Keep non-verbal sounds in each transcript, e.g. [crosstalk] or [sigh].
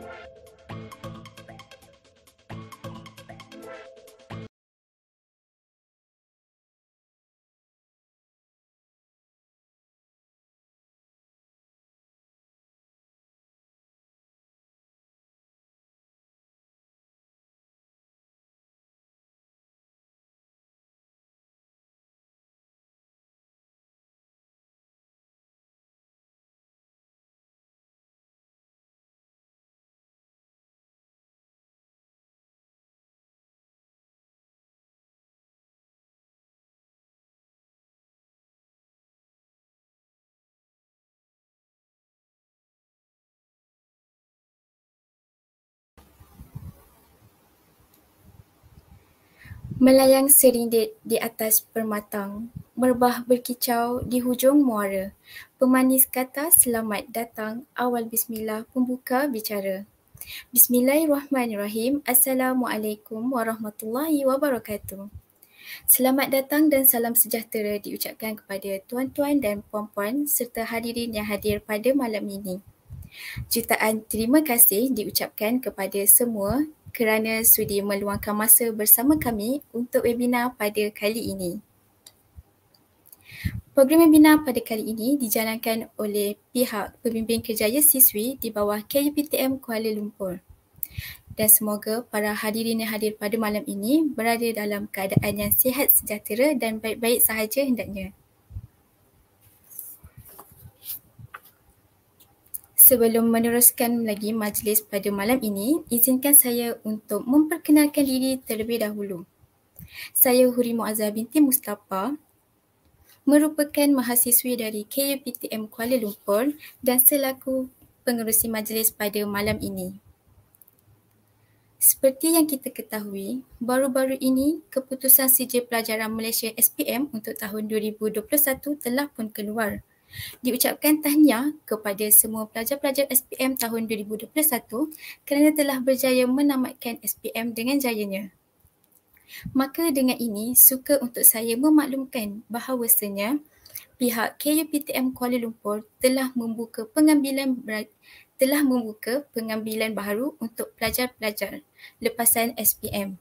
Música Melayang serindit di atas permatang, merbah berkicau di hujung muara. Pemanis kata selamat datang, awal bismillah pembuka bicara. Bismillahirrahmanirrahim. Assalamualaikum warahmatullahi wabarakatuh. Selamat datang dan salam sejahtera diucapkan kepada tuan-tuan dan puan-puan serta hadirin yang hadir pada malam ini. Jutaan terima kasih diucapkan kepada semua kerana sudi meluangkan masa bersama kami untuk webinar pada kali ini. Program webinar pada kali ini dijalankan oleh pihak pembimbing kerjaya siswi di bawah KUPTM Kuala Lumpur. Dan semoga para hadirin yang hadir pada malam ini berada dalam keadaan yang sihat sejahtera dan baik-baik sahaja hendaknya. Sebelum meneruskan lagi majlis pada malam ini, izinkan saya untuk memperkenalkan diri terlebih dahulu. Saya Huri Mu'azza binti Mustafa, merupakan mahasiswi dari KUPTM Kuala Lumpur dan selaku pengerusi majlis pada malam ini. Seperti yang kita ketahui, baru-baru ini keputusan sijil pelajaran Malaysia SPM untuk tahun 2021 telah pun keluar – diucapkan tahniah kepada semua pelajar-pelajar SPM tahun 2021 kerana telah berjaya menamatkan SPM dengan jayanya. Maka dengan ini, suka untuk saya memaklumkan bahawasanya pihak KUPTM Kuala Lumpur telah membuka pengambilan telah membuka pengambilan baru untuk pelajar-pelajar lepasan SPM.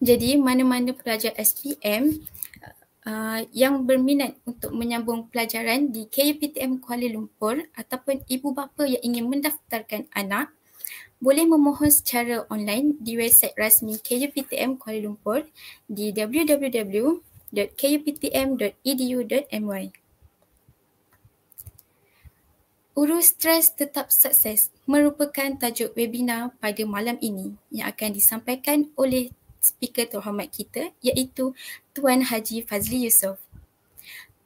Jadi mana-mana pelajar SPM uh, yang berminat untuk menyambung pelajaran di KUPTM Kuala Lumpur ataupun ibu bapa yang ingin mendaftarkan anak boleh memohon secara online di website rasmi KUPTM Kuala Lumpur di www.kuptm.edu.my. Urus stres tetap sukses merupakan tajuk webinar pada malam ini yang akan disampaikan oleh speaker terhormat kita iaitu Tuan Haji Fazli Yusof.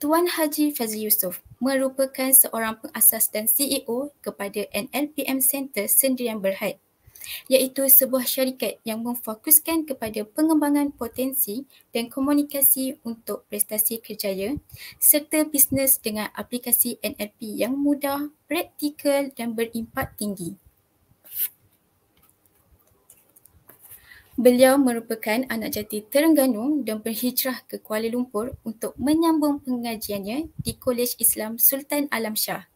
Tuan Haji Fazli Yusof merupakan seorang pengasas dan CEO kepada NLPM Center Sendirian Berhad iaitu sebuah syarikat yang memfokuskan kepada pengembangan potensi dan komunikasi untuk prestasi kerjaya serta bisnes dengan aplikasi NLP yang mudah, praktikal dan berimpak tinggi. Beliau merupakan anak jati Terengganu dan berhijrah ke Kuala Lumpur untuk menyambung pengajiannya di Kolej Islam Sultan Alam Shah.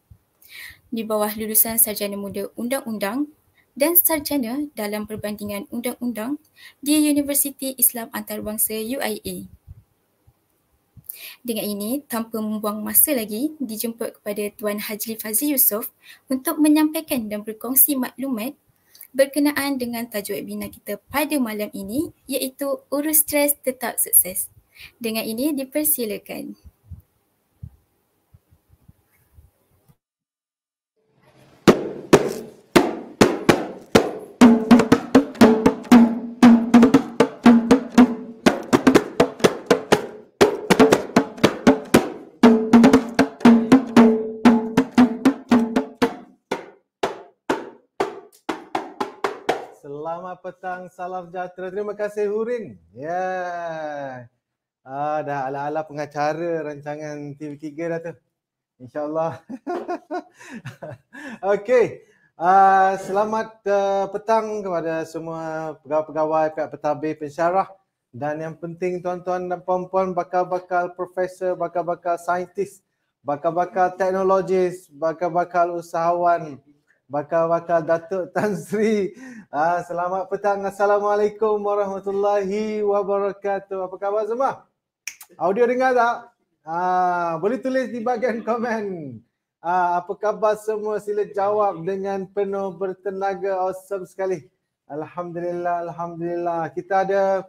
Di bawah lulusan Sarjana Muda Undang-Undang dan Sarjana dalam Perbandingan Undang-Undang di Universiti Islam Antarabangsa UIA. Dengan ini, tanpa membuang masa lagi, dijemput kepada Tuan Haji Fazli Yusof untuk menyampaikan dan berkongsi maklumat berkenaan dengan tajuk webinar kita pada malam ini iaitu urus stres tetap sukses. Dengan ini dipersilakan. petang, salam sejahtera. Terima kasih Hurin. Ya. Yeah. Ah, dah ala-ala pengacara rancangan TV3 dah tu. InsyaAllah. [laughs] okay. Uh, ah, selamat uh, petang kepada semua pegawai-pegawai pihak pentadbir pensyarah dan yang penting tuan-tuan dan puan-puan bakal-bakal profesor, bakal-bakal saintis, bakal-bakal teknologis, bakal-bakal usahawan, bakal-bakal Datuk [laughs] Tan Sri. Ah, selamat petang. Assalamualaikum warahmatullahi wabarakatuh. Apa khabar semua? Audio dengar tak? Ah, boleh tulis di bahagian komen. Ah, apa khabar semua? Sila jawab dengan penuh bertenaga. Awesome sekali. Alhamdulillah, Alhamdulillah. Kita ada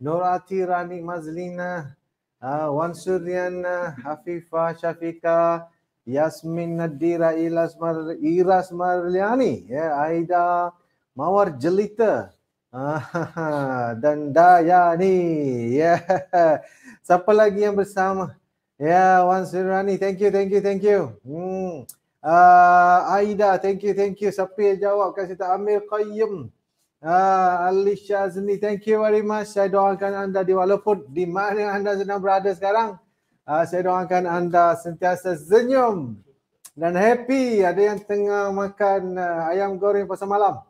Norati Rani Mazlina, ah, Wan Suryana, Hafifah, Syafiqah, Yasmin Nadira Ilas Mar Iras Marliani ya Aida Mawar Jelita ah, [laughs] dan Dayani ya [laughs] siapa lagi yang bersama ya Wan Sirani thank you thank you thank you hmm uh, Aida thank you thank you siapa yang jawab Kasih tak Amir Qayyim uh, Ali Shazni thank you very much saya doakan anda di walaupun di mana anda sedang berada sekarang Uh, saya doakan anda sentiasa senyum dan happy. Ada yang tengah makan uh, ayam goreng pasal malam?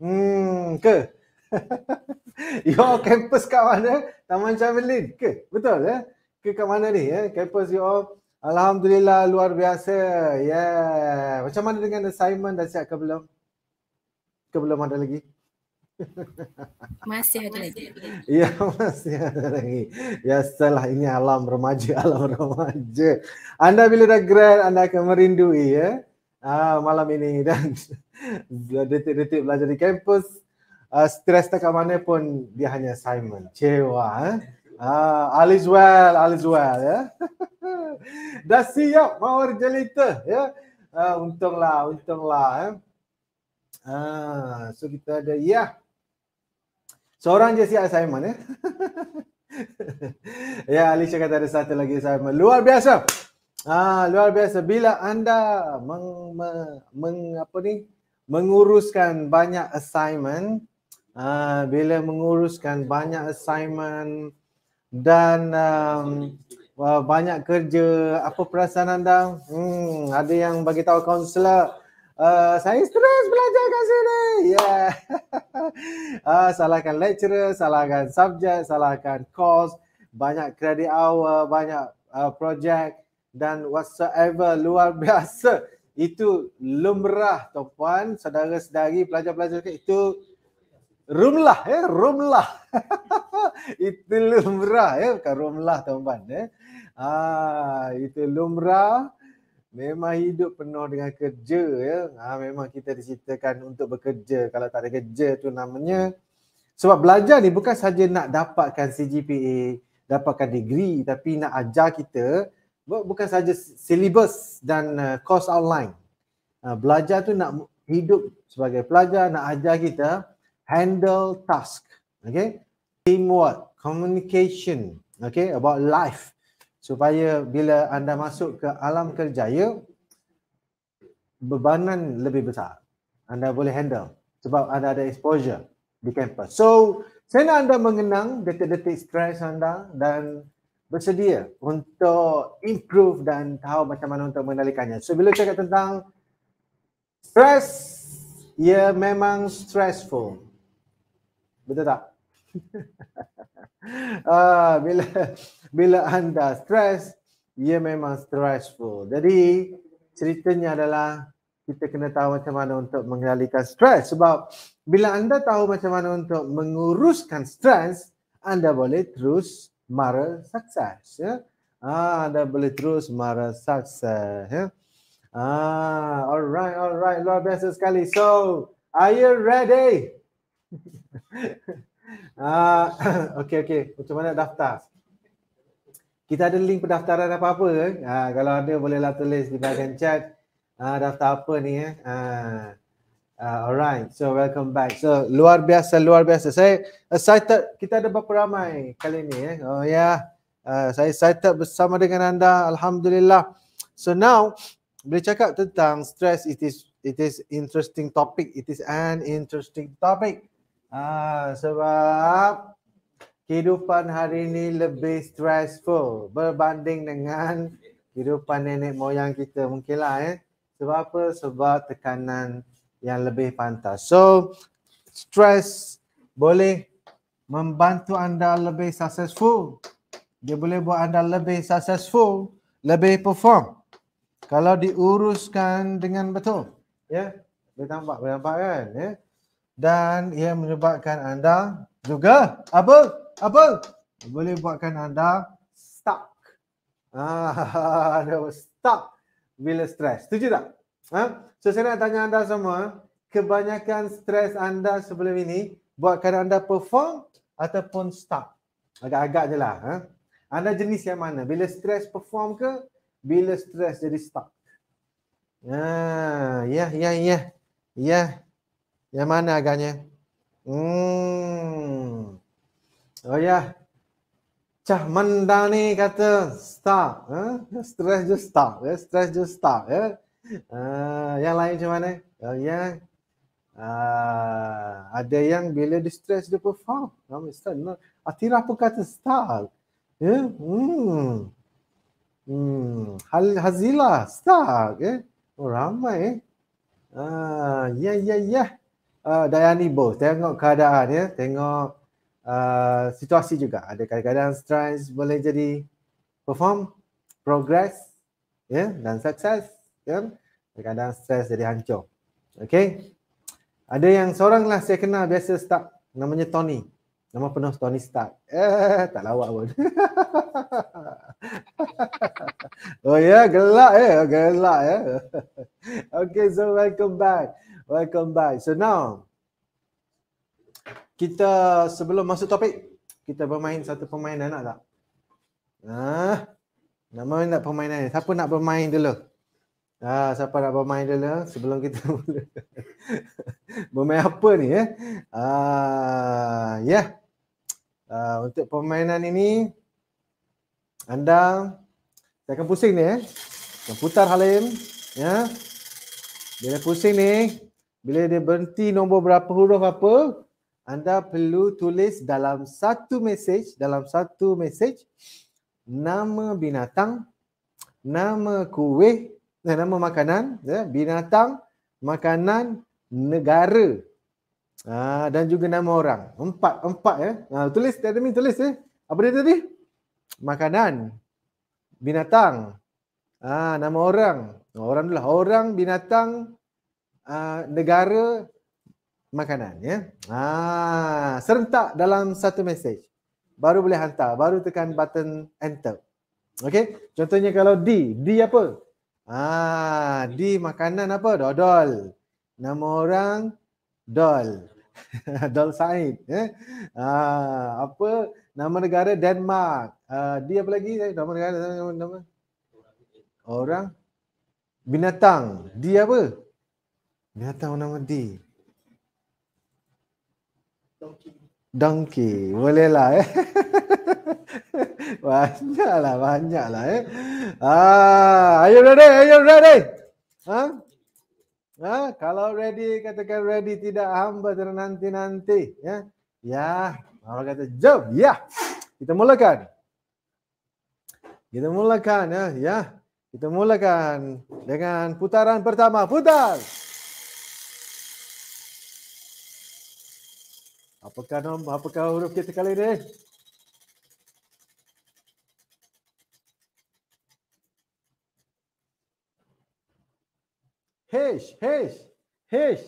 Hmm, ke? [laughs] your campus kat mana? Taman Chamberlain ke? Betul ya? Eh? Ke kat mana ni? Eh? Campus You your Alhamdulillah luar biasa. Yeah. Macam mana dengan assignment dah siap ke belum? Ke belum ada lagi? [laughs] Masih ada lagi. Ya, [laughs] masih ada lagi. Ya, setelah ini alam remaja, [laughs] alam remaja. Anda bila dah grad, anda akan merindui ya. Ah, malam ini dan detik-detik belajar di kampus. Uh, stres dekat mana pun dia hanya assignment. Cewa. Eh? Ah, all is well, all is well. Ya? dah siap power jelita. Ya? Uh, untunglah, untunglah. Eh? Ah, so kita ada, ya. Yeah. Seorang je siap assignment eh? [laughs] ya. ya Alicia kata ada satu lagi assignment. Luar biasa. Ah luar biasa bila anda meng, meng, meng apa ni menguruskan banyak assignment ah bila menguruskan banyak assignment dan um, banyak kerja apa perasaan anda hmm ada yang bagi tahu kaunselor Uh, saya stres belajar kat sini. Yeah. uh, [laughs] salahkan lecturer, salahkan subjek, salahkan course, banyak credit hour, banyak uh, project dan whatsoever luar [laughs] biasa. Itu lumrah tuan-puan, saudara-saudari, pelajar-pelajar itu rumlah ya, eh? rumlah. [laughs] itu lumrah ya, eh? bukan rumlah tuan-puan Eh? Ah, itu lumrah. Memang hidup penuh dengan kerja ya. Ha, memang kita diceritakan untuk bekerja. Kalau tak ada kerja tu namanya. Sebab belajar ni bukan saja nak dapatkan CGPA, dapatkan degree tapi nak ajar kita bukan saja syllabus dan uh, course outline. Uh, belajar tu nak hidup sebagai pelajar, nak ajar kita handle task. Okay. Teamwork, communication, okay, about life supaya bila anda masuk ke alam kerjaya bebanan lebih besar anda boleh handle sebab anda ada exposure di kampus. So, saya nak anda mengenang detik-detik stres anda dan bersedia untuk improve dan tahu macam mana untuk mengendalikannya. So, bila cakap tentang stres, ia memang stressful. Betul tak? [laughs] Ah, bila bila anda stres, ia memang stressful. Jadi ceritanya adalah kita kena tahu macam mana untuk mengalihkan stres sebab bila anda tahu macam mana untuk menguruskan stres, anda boleh terus mara sukses. Ya? Ah, anda boleh terus mara sukses. Ya? Ah, alright, alright. Luar biasa sekali. So, are you ready? [laughs] Ah, [coughs] okey okey. Macam mana daftar? Kita ada link pendaftaran apa-apa ke? Eh? Ah, kalau ada bolehlah tulis di bahagian chat. Ah, daftar apa ni eh? Ah. ah. alright. So welcome back. So luar biasa luar biasa. Saya excited kita ada berapa ramai kali ni eh. Oh ya. Yeah. Uh, saya excited bersama dengan anda. Alhamdulillah. So now boleh cakap tentang stress it is it is interesting topic. It is an interesting topic. Ha, sebab kehidupan hari ini lebih stressful berbanding dengan kehidupan nenek moyang kita mungkinlah eh. Sebab apa? Sebab tekanan yang lebih pantas. So, stress boleh membantu anda lebih successful. Dia boleh buat anda lebih successful, lebih perform. Kalau diuruskan dengan betul. Ya, yeah. boleh nampak, boleh nampak kan? Ya. Yeah dan ia menyebabkan anda juga apa apa boleh buatkan anda stuck ah [laughs] anda stuck bila stres setuju tak ha? so saya nak tanya anda semua kebanyakan stres anda sebelum ini buatkan anda perform ataupun stuck agak-agak je lah ha? anda jenis yang mana bila stres perform ke bila stres jadi stuck ah, ya ya ya ya ya yang mana agaknya? Hmm. Oh ya. Yeah. Cah mendang ni kata stop. Huh? Stress just stop. Yeah? Stress just stop. Yeah? Ya. Uh, yang lain macam mana? Oh ya. Yeah. Uh, ada yang bila di stress dia perform. Nama stress. No. pun kata stop. Yeah? Hmm. Hmm. Hal Hazila stop. Yeah? Oh ramai. Ya ah, ya ya. ya uh, ah, Dayani bos, tengok keadaan ya, tengok uh, situasi juga. Ada kadang-kadang strides boleh jadi perform, progress ya yeah, dan sukses ya. kan. Yeah. Kadang stres jadi hancur. Okay. Ada yang seorang lah saya kenal biasa start namanya Tony. Nama penuh Tony Stark. Eh, tak lawak pun. [laughs] oh ya, yeah, gelak ya, yeah. gelak ya. Yeah. [laughs] okay, so welcome back. Welcome back. So now kita sebelum masuk topik, kita bermain satu permainan nak tak? Ah, nak main tak permainan ni? Siapa nak bermain dulu? Ah, siapa nak bermain dulu sebelum kita [laughs] mula. bermain apa ni eh? Ah, yeah. Ah, untuk permainan ini anda saya akan pusing ni eh. Kita putar Halim, ya. Yeah. Bila pusing ni, bila dia berhenti nombor berapa huruf apa, anda perlu tulis dalam satu message, dalam satu message, nama binatang, nama kuih, eh, nama makanan, ya, binatang, makanan, negara. Ha, dan juga nama orang. Empat, empat ya. Aa, ha, tulis, tadi tulis ya. Apa dia tadi? Makanan, binatang, aa, ha, nama orang. Orang lah. Orang, binatang, Ah, negara makanan ya. Ah, serentak dalam satu mesej. Baru boleh hantar, baru tekan button enter. Okey, contohnya kalau D, D apa? Ah, D makanan apa? Dodol. Nama orang Dol. [laughs] Dol Said. Eh? Ah, apa nama negara Denmark? Ah, D apa lagi? Nama negara nama, nama. Orang binatang. D apa? Binata orang mati. Donkey. Donkey. Boleh lah eh. [laughs] banyak lah, banyak lah eh. Ah, ayo ready? ayo ready? Ha? Ha? Kalau ready, katakan ready. Tidak hamba ternanti-nanti. Ya. Ya. Orang kata, jom. Ya. Kita mulakan. Kita mulakan ya. Ya. Kita mulakan dengan putaran pertama. Putar. Apakah nama, apa apakah huruf kita kali ini? H, H, H,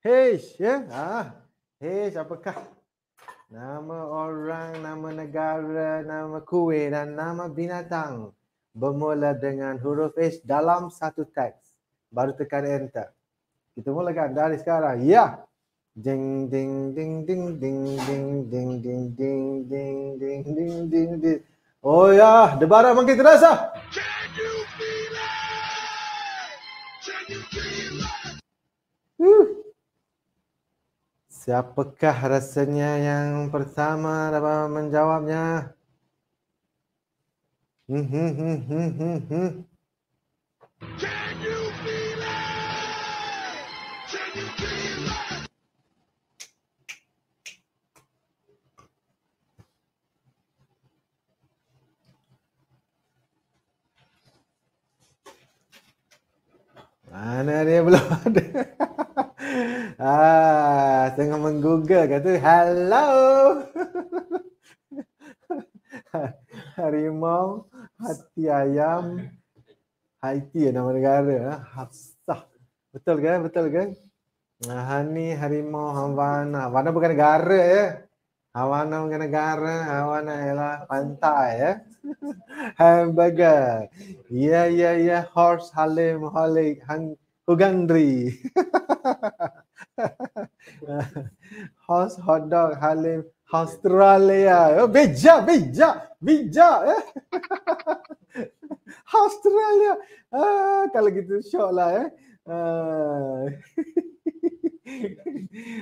H, ya? Ah, H, apa apakah? Nama orang, nama negara, nama kuih dan nama binatang bermula dengan huruf H dalam satu teks. Baru tekan enter. Kita mulakan dari sekarang. Ya. Yeah. Ding ding ding ding ding ding ding ding ding ding ding ding ding ding. Oh ya, debara makin terasa. Siapakah rasanya yang pertama dapat menjawabnya? Hmm hmm hmm hmm hmm. Mana dia [laughs] belum ada. ah, tengah menggoogle kata hello. [laughs] Harimau, hati ayam, Haiti ya nama negara. Ah, Hafsah. Betul ke? Betul ke? Hani, harimau, Havana. Havana bukan negara ya. Havana bukan negara. Havana ialah pantai ya. [laughs] Hamburger. Ya, yeah, ya, yeah, ya. Yeah. Horse, halim, halik, hang, Ugandri, [laughs] House hot dog Halim Australia. Oh, beja, beja, beja. Eh. [laughs] Australia. Ah, kalau gitu syok lah eh.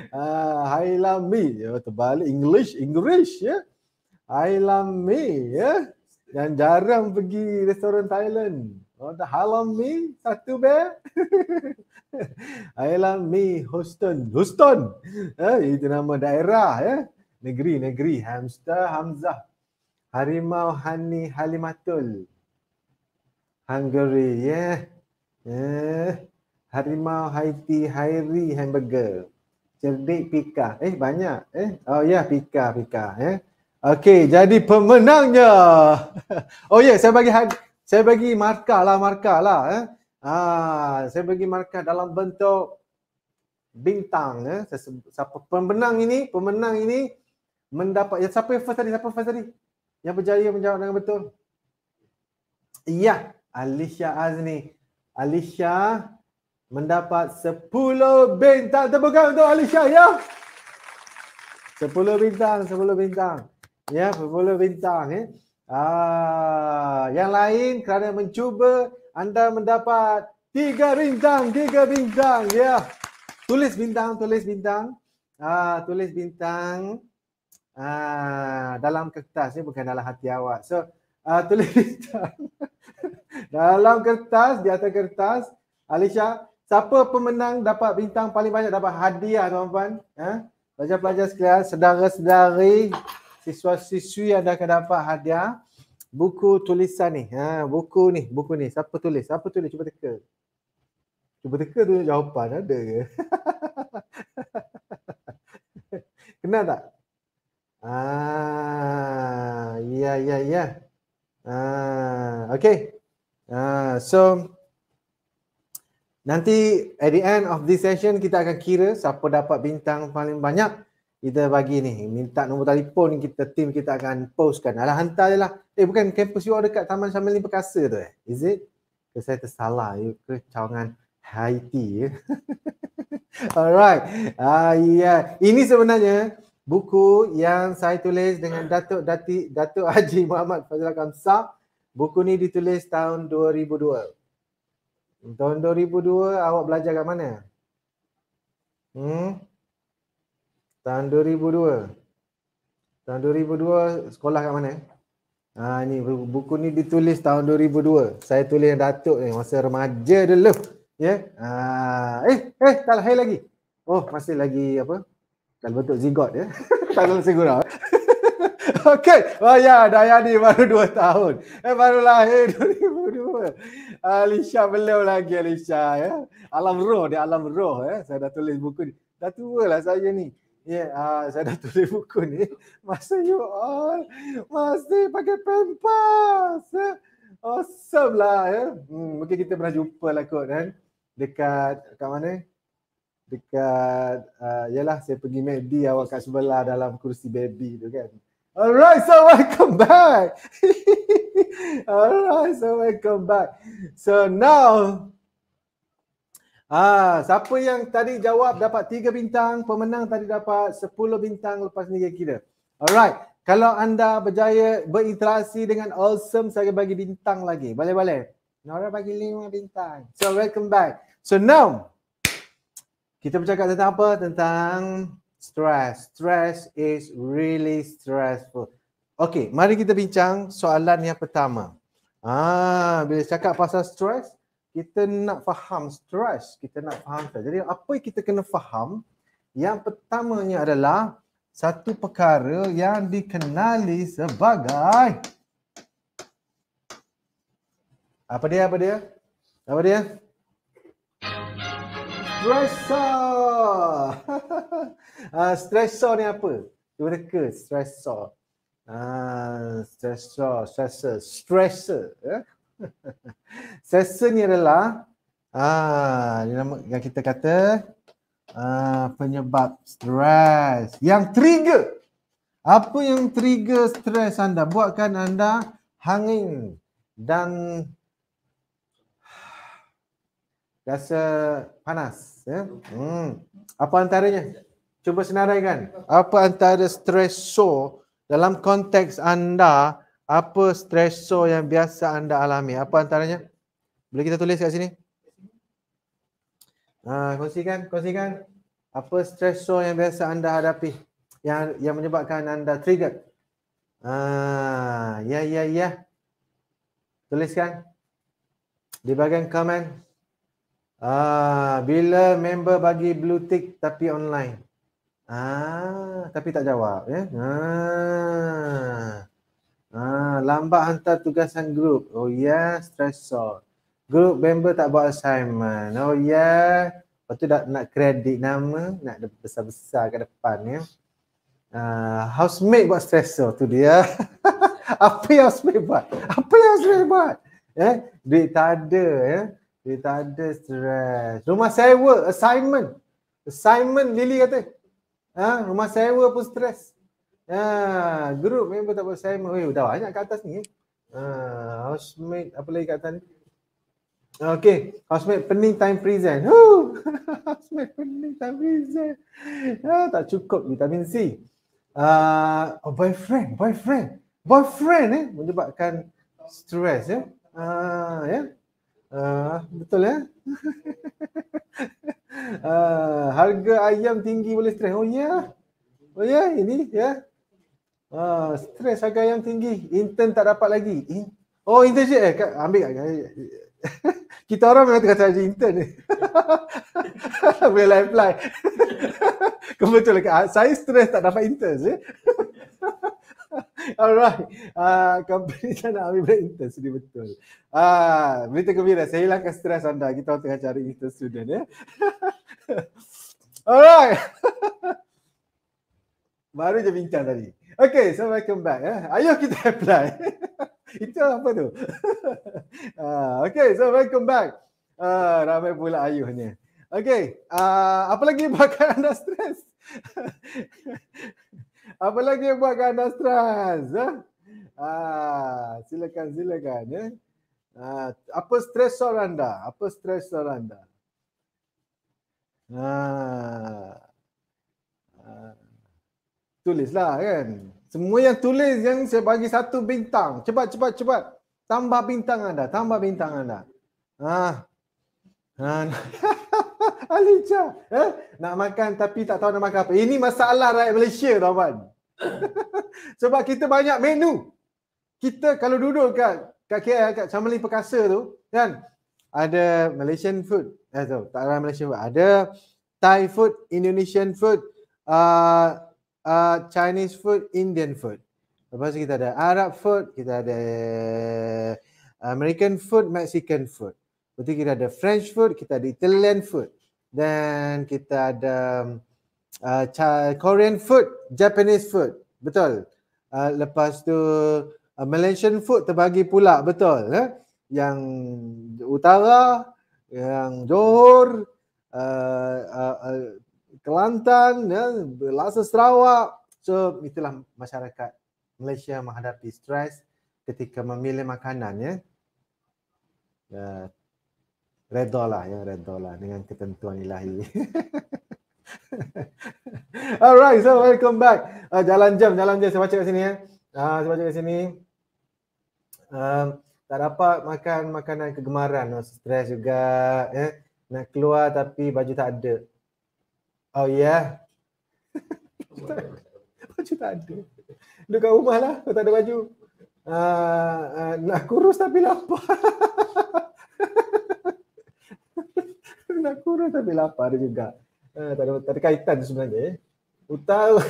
Ah, I love me. Ya, terbalik. English, English. Ya. Yeah? I love me. Ya. Yeah? Yang jarang pergi restoran Thailand. Oh kata, halam mi, satu be. Ailam mi, Houston. Houston. Eh, itu nama daerah. ya, eh? Negeri, negeri. Hamster, Hamzah. Harimau, Hani, Halimatul. Hungary, ya. Yeah. eh Harimau, Haiti, Hairi, Hamburger. Cerdik, Pika. Eh, banyak. Eh, Oh, ya, yeah, Pika, Pika. Eh? Ya. okay jadi pemenangnya. [laughs] oh, ya, yeah, saya bagi hadiah saya bagi markah lah markah lah eh. Ah, saya bagi markah dalam bentuk bintang eh. Siapa pemenang ini? Pemenang ini mendapat ya, siapa yang first tadi? Siapa first tadi? Yang berjaya menjawab dengan betul. Ya, Alicia Azni. Alicia mendapat 10 bintang. Tepukan untuk Alicia ya. 10 bintang, 10 bintang. Ya, 10 bintang eh. Ah, yang lain kerana mencuba anda mendapat tiga bintang, tiga bintang. Ya. Yeah. Tulis bintang, tulis bintang. Ah, tulis bintang. Ah, dalam kertas ni bukan dalam hati awak. So, ah, tulis [laughs] bintang. dalam kertas, di atas kertas. Alisha, siapa pemenang dapat bintang paling banyak dapat hadiah tuan-tuan? Ha? Pelajar-pelajar sekalian, sedang-sedari siswa-siswi anda akan dapat hadiah buku tulisan ni. Ha, buku ni, buku ni. Siapa tulis? Siapa tulis? Cuba teka. Cuba teka tu jawapan ada ke? [laughs] Kenal tak? Ah, ya, ya, ya. Ah, okay. Ah, so, nanti at the end of this session kita akan kira siapa dapat bintang paling banyak kita bagi ni minta nombor telefon kita tim kita akan postkan alah hantar je lah eh bukan campus you dekat Taman Syamilin Perkasa tu eh is it? ke saya tersalah you ke cawangan Haiti ya eh? [laughs] alright ah yeah. ini sebenarnya buku yang saya tulis dengan Datuk Dati Datuk [laughs] Haji Muhammad Fazlul Kamsah buku ni ditulis tahun 2002 tahun 2002 awak belajar kat mana? hmm Tahun 2002. Tahun 2002 sekolah kat mana? Ha ni buku ni ditulis tahun 2002. Saya tulis yang Datuk ni masa remaja dulu. Ya. Yeah? Ha eh eh tak lahir lagi. Oh masih lagi apa? Dalam bentuk zigot ya. [laughs] tak dalam segura. [laughs] Okey. Oh ya, Dayani baru 2 tahun. Eh baru lahir 2002. [laughs] Alisha belum lagi Alisha ya. Alam roh dia alam roh ya. Saya dah tulis buku ni. Dah tua lah saya ni yeah, uh, saya dah tulis buku ni. Masa you all masih pakai pampas. Awesome lah. Ya. Hmm, mungkin kita pernah jumpa lah kot kan. Dekat, dekat mana? Dekat, uh, yalah saya pergi Medi awak kat sebelah dalam kursi baby tu kan. Alright, so welcome back. [laughs] Alright, so welcome back. So now, Ah, siapa yang tadi jawab dapat tiga bintang, pemenang tadi dapat sepuluh bintang lepas ni kira. Alright. Kalau anda berjaya berinteraksi dengan Awesome, saya bagi bintang lagi. Boleh-boleh. Nora bagi lima bintang. So, welcome back. So, now kita bercakap tentang apa? Tentang stress. Stress is really stressful. Okay, mari kita bincang soalan yang pertama. Ah, bila cakap pasal stress, kita nak faham stress, kita nak faham stress. Jadi apa yang kita kena faham, yang pertamanya adalah satu perkara yang dikenali sebagai apa dia, apa dia? Apa dia? Stressor! [laughs] Ah, stressor ni apa? Cuba reka, stressor. Ah, stressor, stressor, stressor. Eh? [laughs] Sesen ni adalah ah nama yang kita kata ah penyebab stres yang trigger apa yang trigger stres anda buatkan anda hangin dan rasa panas ya hmm apa antaranya cuba senaraikan apa antara stresor dalam konteks anda apa stressor yang biasa anda alami? Apa antaranya? Boleh kita tulis kat sini? Ha, kongsikan, kongsikan. Apa stressor yang biasa anda hadapi? Yang yang menyebabkan anda trigger? Ha, ya, ya, ya. Tuliskan. Di bahagian komen. Ha, bila member bagi blue tick tapi online? Ah, ha, tapi tak jawab. Ya? Ha. Ah, lambat hantar tugasan group. Oh ya, yeah. stressor. Group member tak buat assignment. Oh ya. Yeah. Lepas tu dah, nak kredit nama, nak besar-besar kat depan ya. Ah, housemate buat stressor tu dia. [laughs] Apa yang housemate buat? Apa yang housemate buat? Eh, duit tak ada ya. Eh? Duit tak ada stress. Rumah sewa, assignment. Assignment Lily kata. Ha? Rumah sewa pun stress. Ha, group member tak boleh saya. Weh, dah banyak kat atas ni. Eh. Ha, housemate apa lagi kat atas ni? Okay, housemate pening time present. Woo! [laughs] housemate pening time present. Ha, tak cukup vitamin C. Uh, oh, boyfriend, boyfriend. Boyfriend eh, menyebabkan stress ya. Ah, Uh, ya. Yeah. Ha, uh, betul ya. Eh? [laughs] uh, harga ayam tinggi boleh stres. Oh ya. Yeah. Oh ya, yeah, ini ya. Yeah. Ah, stres harga yang tinggi, intern tak dapat lagi. In- oh, internship eh, kat, ambil kat. Lah, [laughs] Kita orang memang tengah cari intern ni. Will [laughs] I apply? [laughs] Kebetulan kat, ah, saya stres tak dapat intern eh. Alright. Ah, company tak nak ambil intern sini betul. Ah, berita gembira, saya hilangkan stres anda. Kita orang tengah cari intern student eh. Alright. Baru je bincang tadi. Okay, so welcome back. Eh. Ayuh kita [laughs] apply. Itu apa tu? uh, okay, so welcome back. Uh, ramai pula ayuhnya. Okay, uh, ah, apa lagi yang buatkan anda stres? [laughs] apa lagi yang buatkan anda stres? Eh? Ah, huh? uh, silakan, silakan. Eh. Uh, apa stresor anda? Apa stres stresor anda? Ah. Uh, uh, tulislah kan. Semua yang tulis yang saya bagi satu bintang. Cepat, cepat, cepat. Tambah bintang anda, tambah bintang anda. Ha. Ha. [laughs] Alicia, eh? nak makan tapi tak tahu nak makan apa. Ini masalah rakyat Malaysia, tuan-tuan. [laughs] Sebab kita banyak menu. Kita kalau duduk kat kat KL kat Chamberlain Perkasa tu, kan? Ada Malaysian food. Eh, tu, tak ada Malaysian food. Ada Thai food, Indonesian food, uh, uh, Chinese food, Indian food. Lepas tu kita ada Arab food, kita ada eh, American food, Mexican food. Lepas tu kita ada French food, kita ada Italian food. Dan kita ada uh, Korean food, Japanese food. Betul. Uh, lepas tu uh, Malaysian food terbagi pula. Betul. Eh? Yang utara, yang Johor, uh, uh, uh, Kelantan, ya, Laksa Sarawak. So itulah masyarakat Malaysia menghadapi stres ketika memilih makanan ya. Uh, ya, redo lah ya, redo lah dengan ketentuan ilahi. [laughs] Alright, so welcome back. Uh, jalan jam, jalan jam. Saya baca kat sini ya. Uh, saya baca kat sini. Um, tak dapat makan makanan kegemaran. Oh, stres juga. Ya. Nak keluar tapi baju tak ada. Oh ya, baju tak ada. Duduk kat rumah lah. Kau tak ada baju. Uh, uh, nak kurus tapi lapar. [laughs] nak kurus tapi lapar juga. Uh, tak, ada, tak ada kaitan sebenarnya. Eh. Utau.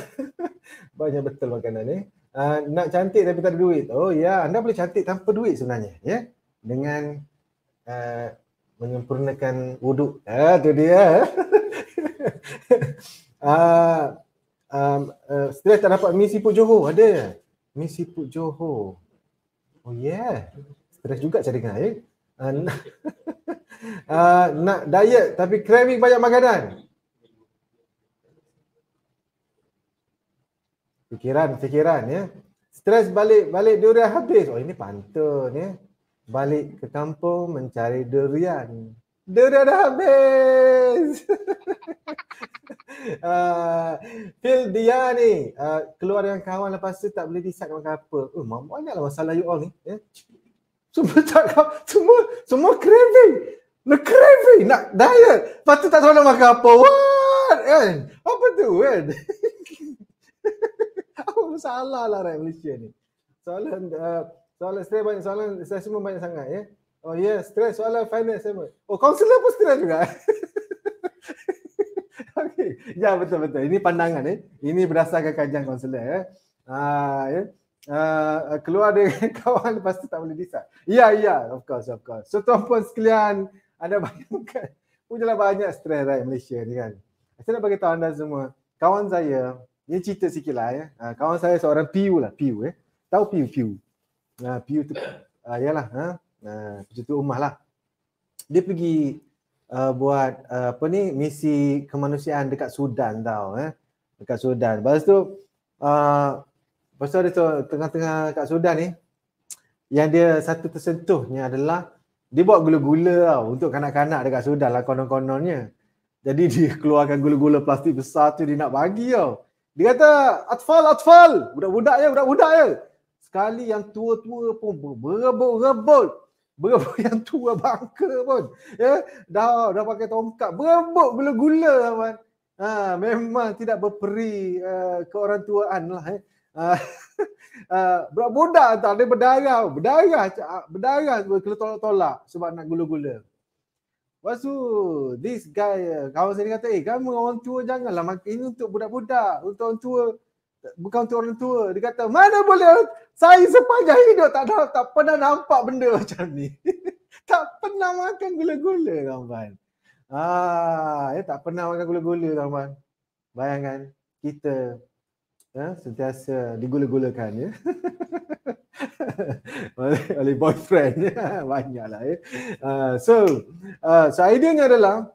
[laughs] Banyak betul makanan ni. Uh, eh. nak cantik tapi tak ada duit. Oh ya, yeah. anda boleh cantik tanpa duit sebenarnya. Ya. Yeah? Dengan uh, menyempurnakan wuduk. Ha tu dia. [laughs] Ah um ah, uh, ah, stress tak dapat misi Siput Johor ada. Misi Siput Johor. Oh yeah. Stress juga saya dengar ya. Eh? [laughs] nak diet tapi craving banyak makanan. Fikiran, fikiran ya. Stres balik-balik dia habis. Oh ini pantun ya balik ke kampung mencari durian. Durian dah habis. uh, [laughs] dia ni uh, keluar dengan kawan lepas tu tak boleh decide makan apa. Oh, uh, banyaklah masalah you all ni. Eh? Semua tak semua semua craving. Le craving nak diet. Lepas tu tak tahu nak makan apa. What? Eh Apa tu? Kan? Aku [laughs] masalah lah orang Malaysia ni? Soalan uh, Soalan stress banyak, soalan stres semua banyak sangat ya. Oh yes, yeah, stres soalan finance semua. Oh counselor pun stress juga. [laughs] okay, ya betul betul. Ini pandangan eh. Ini berdasarkan kajian counselor eh. Ah, ya. Uh, keluar dengan [laughs] kawan lepas tu tak boleh decide. Ya, yeah, ya, yeah, of course, of course. So, tuan-puan sekalian, anda bayangkan, [laughs] punyalah banyak stress right Malaysia ni kan. Saya nak beritahu anda semua, kawan saya, ni cerita sikit lah ya. Uh, kawan saya seorang PU lah, PU eh. Tahu PU, PU. Ha, PU tu, ha, yalah, ha, ha, macam tu rumah lah. Dia pergi uh, buat uh, apa ni, misi kemanusiaan dekat Sudan tau. Eh. Dekat Sudan. Lepas tu, uh, lepas tu tengah-tengah dekat Sudan ni, yang dia satu tersentuhnya adalah, dia buat gula-gula tau untuk kanak-kanak dekat Sudan lah konon-kononnya. Jadi [laughs] dia keluarkan gula-gula plastik besar tu dia nak bagi tau. Dia kata, atfal, atfal, budak-budak ya, budak-budak ya. Sekali yang tua-tua pun berebut-rebut. [laughs] Berebut yang tua bangka pun. Ya, yeah? dah dah pakai tongkat berebut gula gula kan. Ha, memang tidak berperi uh, eh, ke orang tuaan lah. Eh. Uh, [laughs] uh, budak tak ada berdarah. Berdarah. Berdarah kena tolak-tolak sebab nak gula-gula. Lepas tu, this guy, uh, kawan saya kata, eh kamu orang tua janganlah makan ini untuk budak-budak. Untuk orang tua, bukan untuk orang tua. Dia kata, mana boleh saya sepanjang hidup tak, tak, tak pernah nampak benda [laughs] macam ni. [laughs] tak pernah makan gula-gula, kawan Ah, ya, tak pernah makan gula-gula, kawan Bayangkan kita ya, sentiasa digula-gulakan. Ya. [laughs] oleh, oleh boyfriend. Ya, banyaklah. Ya. Uh, so, uh, so idea ni adalah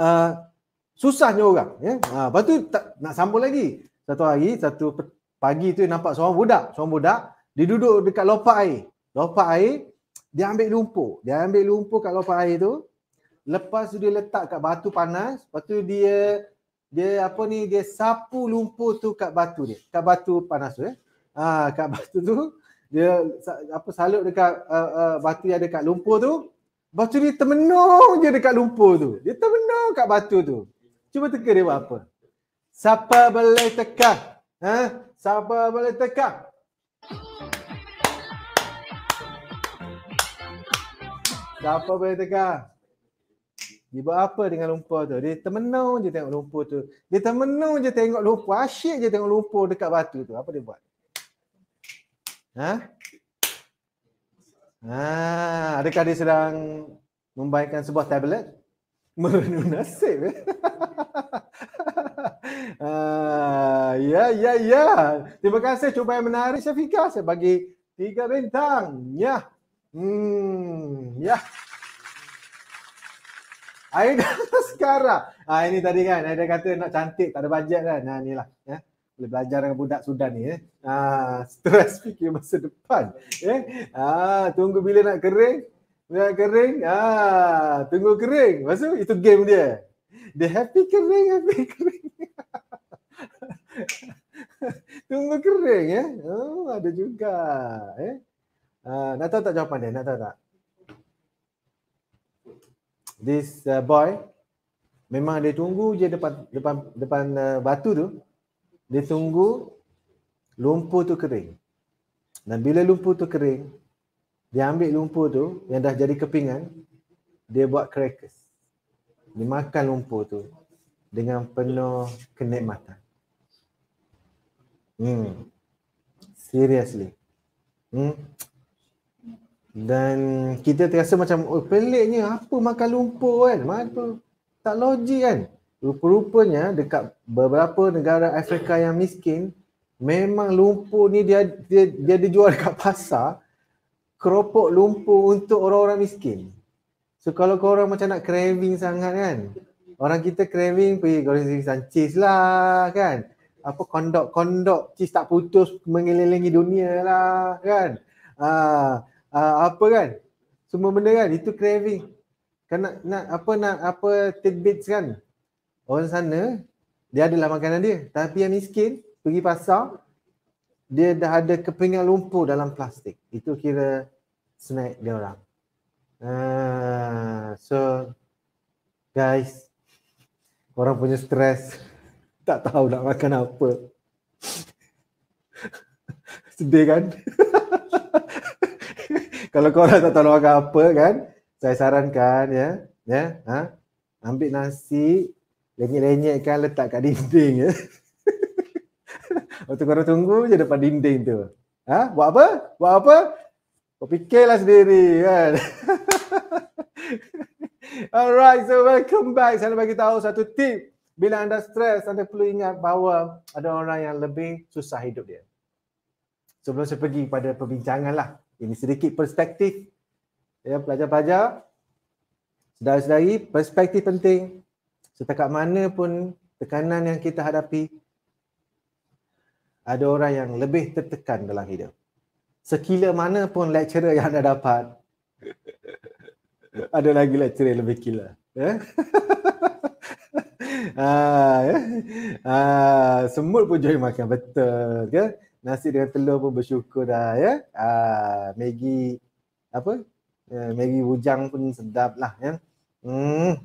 uh, susahnya orang. Ya. Uh, lepas tu tak, nak sambung lagi satu hari, satu pagi tu nampak seorang budak, seorang budak dia duduk dekat lopak air. Lopak air, dia ambil lumpur. Dia ambil lumpur kat lopak air tu. Lepas tu dia letak kat batu panas, lepas tu dia dia apa ni, dia sapu lumpur tu kat batu dia. Kat batu panas tu eh. Ha, kat [laughs] batu tu dia apa salut dekat uh, uh, batu yang ada kat lumpur tu. batu ni dia termenung je dekat lumpur tu. Dia termenung kat batu tu. Cuba teka dia buat apa. Siapa boleh teka? Ha? Siapa boleh teka? Siapa boleh teka? Dia buat apa dengan lumpur tu? Dia termenung je tengok lumpur tu. Dia termenung je tengok lumpur. Asyik je tengok lumpur dekat batu tu. Apa dia buat? Ha? Ha, adakah dia sedang membaikkan sebuah tablet? Mana nasib eh? [laughs] ah, ya, ya, ya. Terima kasih cuba yang menarik Syafiqah. Saya bagi tiga bintang. Ya. Hmm, ya. Aida [laughs] sekarang. Ah, ini tadi kan. Aida kata nak cantik, tak ada bajet kan. Nah, inilah. Ya. Boleh belajar dengan budak Sudan ni. Eh. Ah, [laughs] stress fikir masa depan. Eh. Ah, tunggu bila nak kering. Nak kering? Ah, tunggu kering. Maksud itu game dia. Dia happy kering, happy kering. [laughs] tunggu kering eh. Oh, ada juga eh. Ah, nak tahu tak jawapan dia? Nak tahu tak? This uh, boy memang dia tunggu je depan depan depan uh, batu tu. Dia tunggu lumpur tu kering. Dan bila lumpur tu kering, dia ambil lumpur tu yang dah jadi kepingan dia buat crackers dia makan lumpur tu dengan penuh kenikmatan hmm seriously hmm dan kita terasa macam oh, peliknya apa makan lumpur kan apa tak logik kan rupa-rupanya dekat beberapa negara Afrika yang miskin memang lumpur ni dia dia dia dijual dekat pasar keropok lumpur untuk orang-orang miskin. So kalau kau orang macam nak craving sangat kan. Orang kita craving pergi goreng irisan cheese lah kan. Apa kondok-kondok cheese tak putus mengelilingi dunia lah kan. Uh, uh, apa kan? Semua benda kan itu craving. Kan nak, nak apa nak apa tidbits kan. Orang sana dia adalah makanan dia tapi yang miskin pergi pasar dia dah ada kepingan lumpur dalam plastik. Itu kira snack dia orang. Uh, so guys, orang punya stres [laughs] tak tahu nak makan apa. [laughs] Sedih kan? [laughs] Kalau kau tak tahu nak makan apa kan, saya sarankan ya, ya, ha? Ambil nasi, lenyek-lenyekkan letak kat dinding ya. Waktu korang tunggu je depan dinding tu. Ha? Buat apa? Buat apa? Kau fikirlah sendiri kan. [laughs] Alright, so welcome back. Saya nak bagi tahu satu tip. Bila anda stres, anda perlu ingat bahawa ada orang yang lebih susah hidup dia. Sebelum saya pergi pada perbincangan lah. Ini sedikit perspektif. Ya, pelajar-pelajar. Sedari-sedari, perspektif penting. Setakat mana pun tekanan yang kita hadapi, ada orang yang lebih tertekan dalam hidup. Sekila mana pun lecturer yang anda dapat, [laughs] ada lagi lecturer yang lebih kila. Eh? Ya? [laughs] ah, eh? semut pun join makan, betul ke? Ya? Nasi dengan telur pun bersyukur dah ya. Ah, Maggi, apa? Eh, Maggi bujang pun sedap lah ya. Hmm.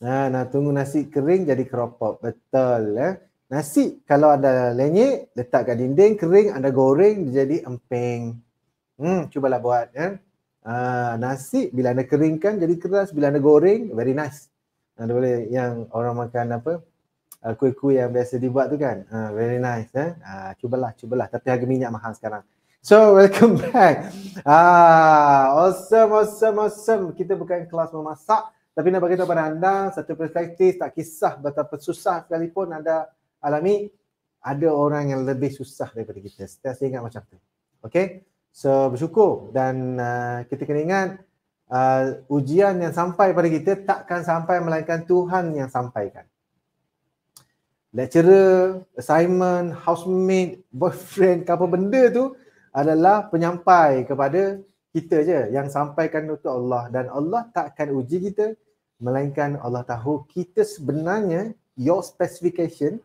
Ah, nak tunggu nasi kering jadi keropok, betul ya. Nasi kalau ada lenyek, letak kat dinding, kering, anda goreng, dia jadi empeng. Hmm, cubalah buat. Ya. Uh, nasi bila anda keringkan jadi keras, bila anda goreng, very nice. Anda ah, boleh yang orang makan apa, uh, kuih-kuih yang biasa dibuat tu kan, uh, very nice. Ya. Uh, cubalah, cubalah. Tapi harga minyak mahal sekarang. So, [laughs] welcome back. Ah, awesome, awesome, awesome. Kita bukan kelas memasak. Tapi nak beritahu pada anda, satu perspektif tak kisah betapa susah sekalipun anda alami ada orang yang lebih susah daripada kita. Setiap ingat macam tu. Okay. So bersyukur dan uh, kita kena ingat uh, ujian yang sampai pada kita takkan sampai melainkan Tuhan yang sampaikan. Lecturer, assignment, housemate, boyfriend, apa benda tu adalah penyampai kepada kita je yang sampaikan untuk Allah dan Allah takkan uji kita melainkan Allah tahu kita sebenarnya your specification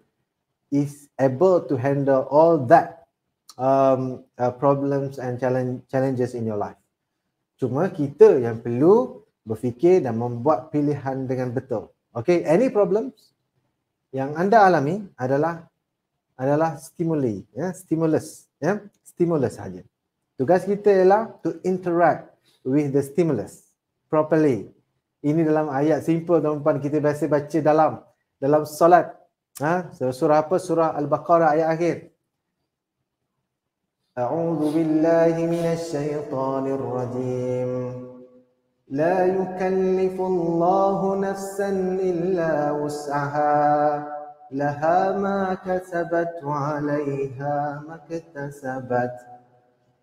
is able to handle all that um, uh, problems and challenge, challenges in your life. Cuma kita yang perlu berfikir dan membuat pilihan dengan betul. Okay, any problems yang anda alami adalah adalah stimuli, yeah? stimulus, yeah? stimulus saja. Tugas kita ialah to interact with the stimulus properly. Ini dalam ayat simple tuan-tuan kita biasa baca dalam dalam solat Ha? Surah apa? Surah Al-Baqarah ayat akhir. A'udzu billahi minasy syaithanir rajim. لا يكلف الله نفسا إلا وسعها لها ما كسبت وعليها ما اكتسبت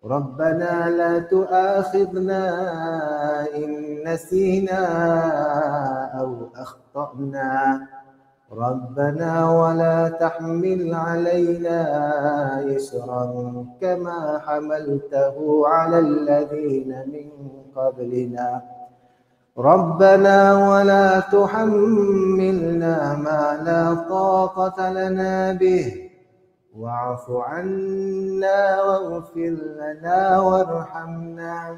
ربنا لا تؤاخذنا إن نسينا أو أخطأنا ربنا ولا تحمل علينا يسرا كما حملته على الذين من قبلنا ربنا ولا تحملنا ما لا طاقة لنا به واعف عنا واغفر لنا وارحمنا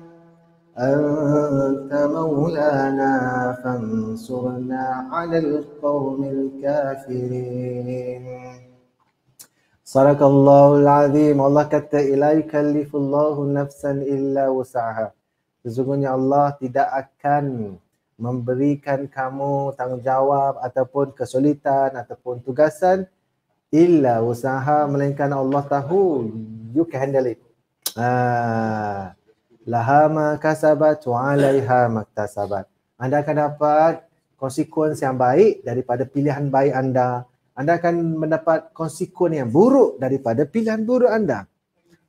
أنت مولانا فانصرنا على القوم الكافرين صدق الله العظيم الله كتى لا يكلف الله نفسا إلا وسعها Sesungguhnya Allah tidak akan memberikan kamu tanggungjawab ataupun kesulitan ataupun tugasan illa usaha melainkan Allah tahu you can handle it. Ah laha ma kasabat wa alaiha maktasabat. Anda akan dapat konsekuens yang baik daripada pilihan baik anda. Anda akan mendapat konsekuens yang buruk daripada pilihan buruk anda.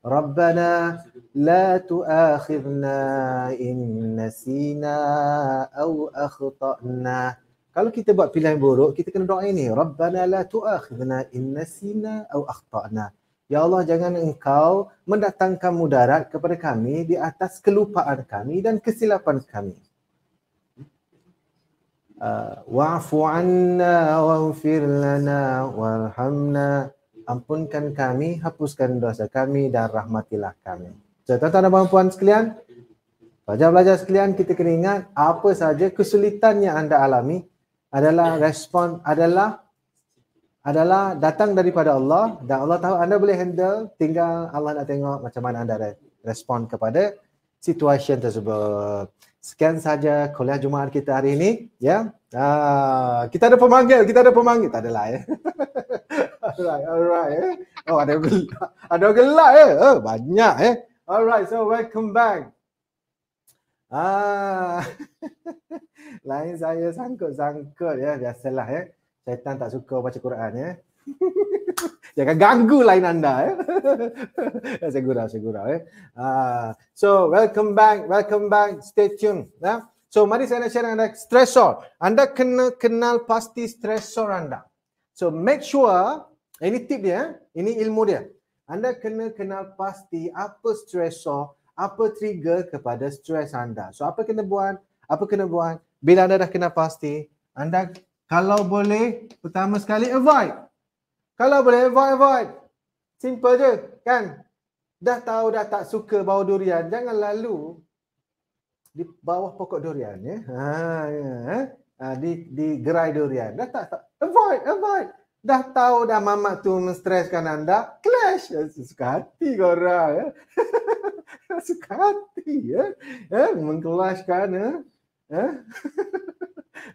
Rabbana la tu'akhirna in nasina au akhtana. Kalau kita buat pilihan buruk, kita kena doa ini. Rabbana la tu'akhirna in nasina au akhtana. Ya Allah jangan engkau mendatangkan mudarat kepada kami di atas kelupaan kami dan kesilapan kami. Uh, wa'fu anna wa'fir lana warhamna. Ampunkan kami, hapuskan dosa kami dan rahmatilah kami. So, tuan-tuan dan puan sekalian, pelajar-pelajar sekalian kita kena ingat apa saja kesulitan yang anda alami adalah respon adalah adalah datang daripada Allah dan Allah tahu anda boleh handle tinggal Allah nak tengok macam mana anda respon kepada situasi tersebut. Sekian saja kuliah Jumaat kita hari ini. Ya, yeah. uh, kita ada pemanggil, kita ada pemanggil. Tak adalah ya. [laughs] alright, alright. Eh. Oh, ada gelap. Ada gelap eh. Ya. Oh, banyak eh. Alright, so welcome back. Ah. [laughs] Lain saya sangkut-sangkut ya, biasalah ya. Syaitan tak suka baca Quran ya. [laughs] Jangan ganggu lain anda ya. [laughs] saya gurau, saya gurau ya. Ah, so welcome back, welcome back, stay tuned. Ya. So mari saya nak share dengan anda stressor. Anda kena kenal pasti stressor anda. So make sure, eh, ini tip dia, eh? ini ilmu dia. Anda kena kenal pasti apa stressor, apa trigger kepada stress anda. So apa kena buat, apa kena buat. Bila anda dah kenal pasti, anda kalau boleh, pertama sekali avoid. Kalau boleh avoid, avoid. Simple je, kan? Dah tahu dah tak suka bau durian, jangan lalu di bawah pokok durian ya. Ha, ya. Ha? ha di di gerai durian. Dah tak, tak avoid, avoid. Dah tahu dah mamak tu menstreskan anda, clash suka hati korang ya. suka hati ya. Eh mengclashkan [laughs] ya. Eh? [laughs]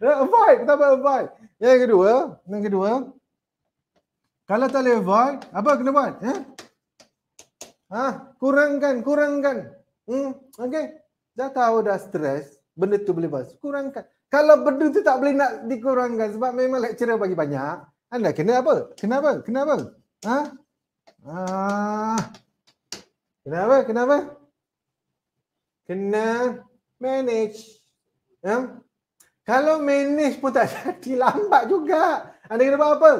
avoid pertama avoid yang kedua yang kedua kalau tak boleh avoid apa kena buat ha ha kurangkan kurangkan hmm okey dah tahu dah stres benda tu boleh bas kurangkan kalau benda tu tak boleh nak dikurangkan sebab memang lecturer bagi banyak anda kena apa kenapa kenapa ha ha kenapa kenapa kena manage ya kalau manage pun tak jadi, [laughs] lambat juga. Anda kena buat apa?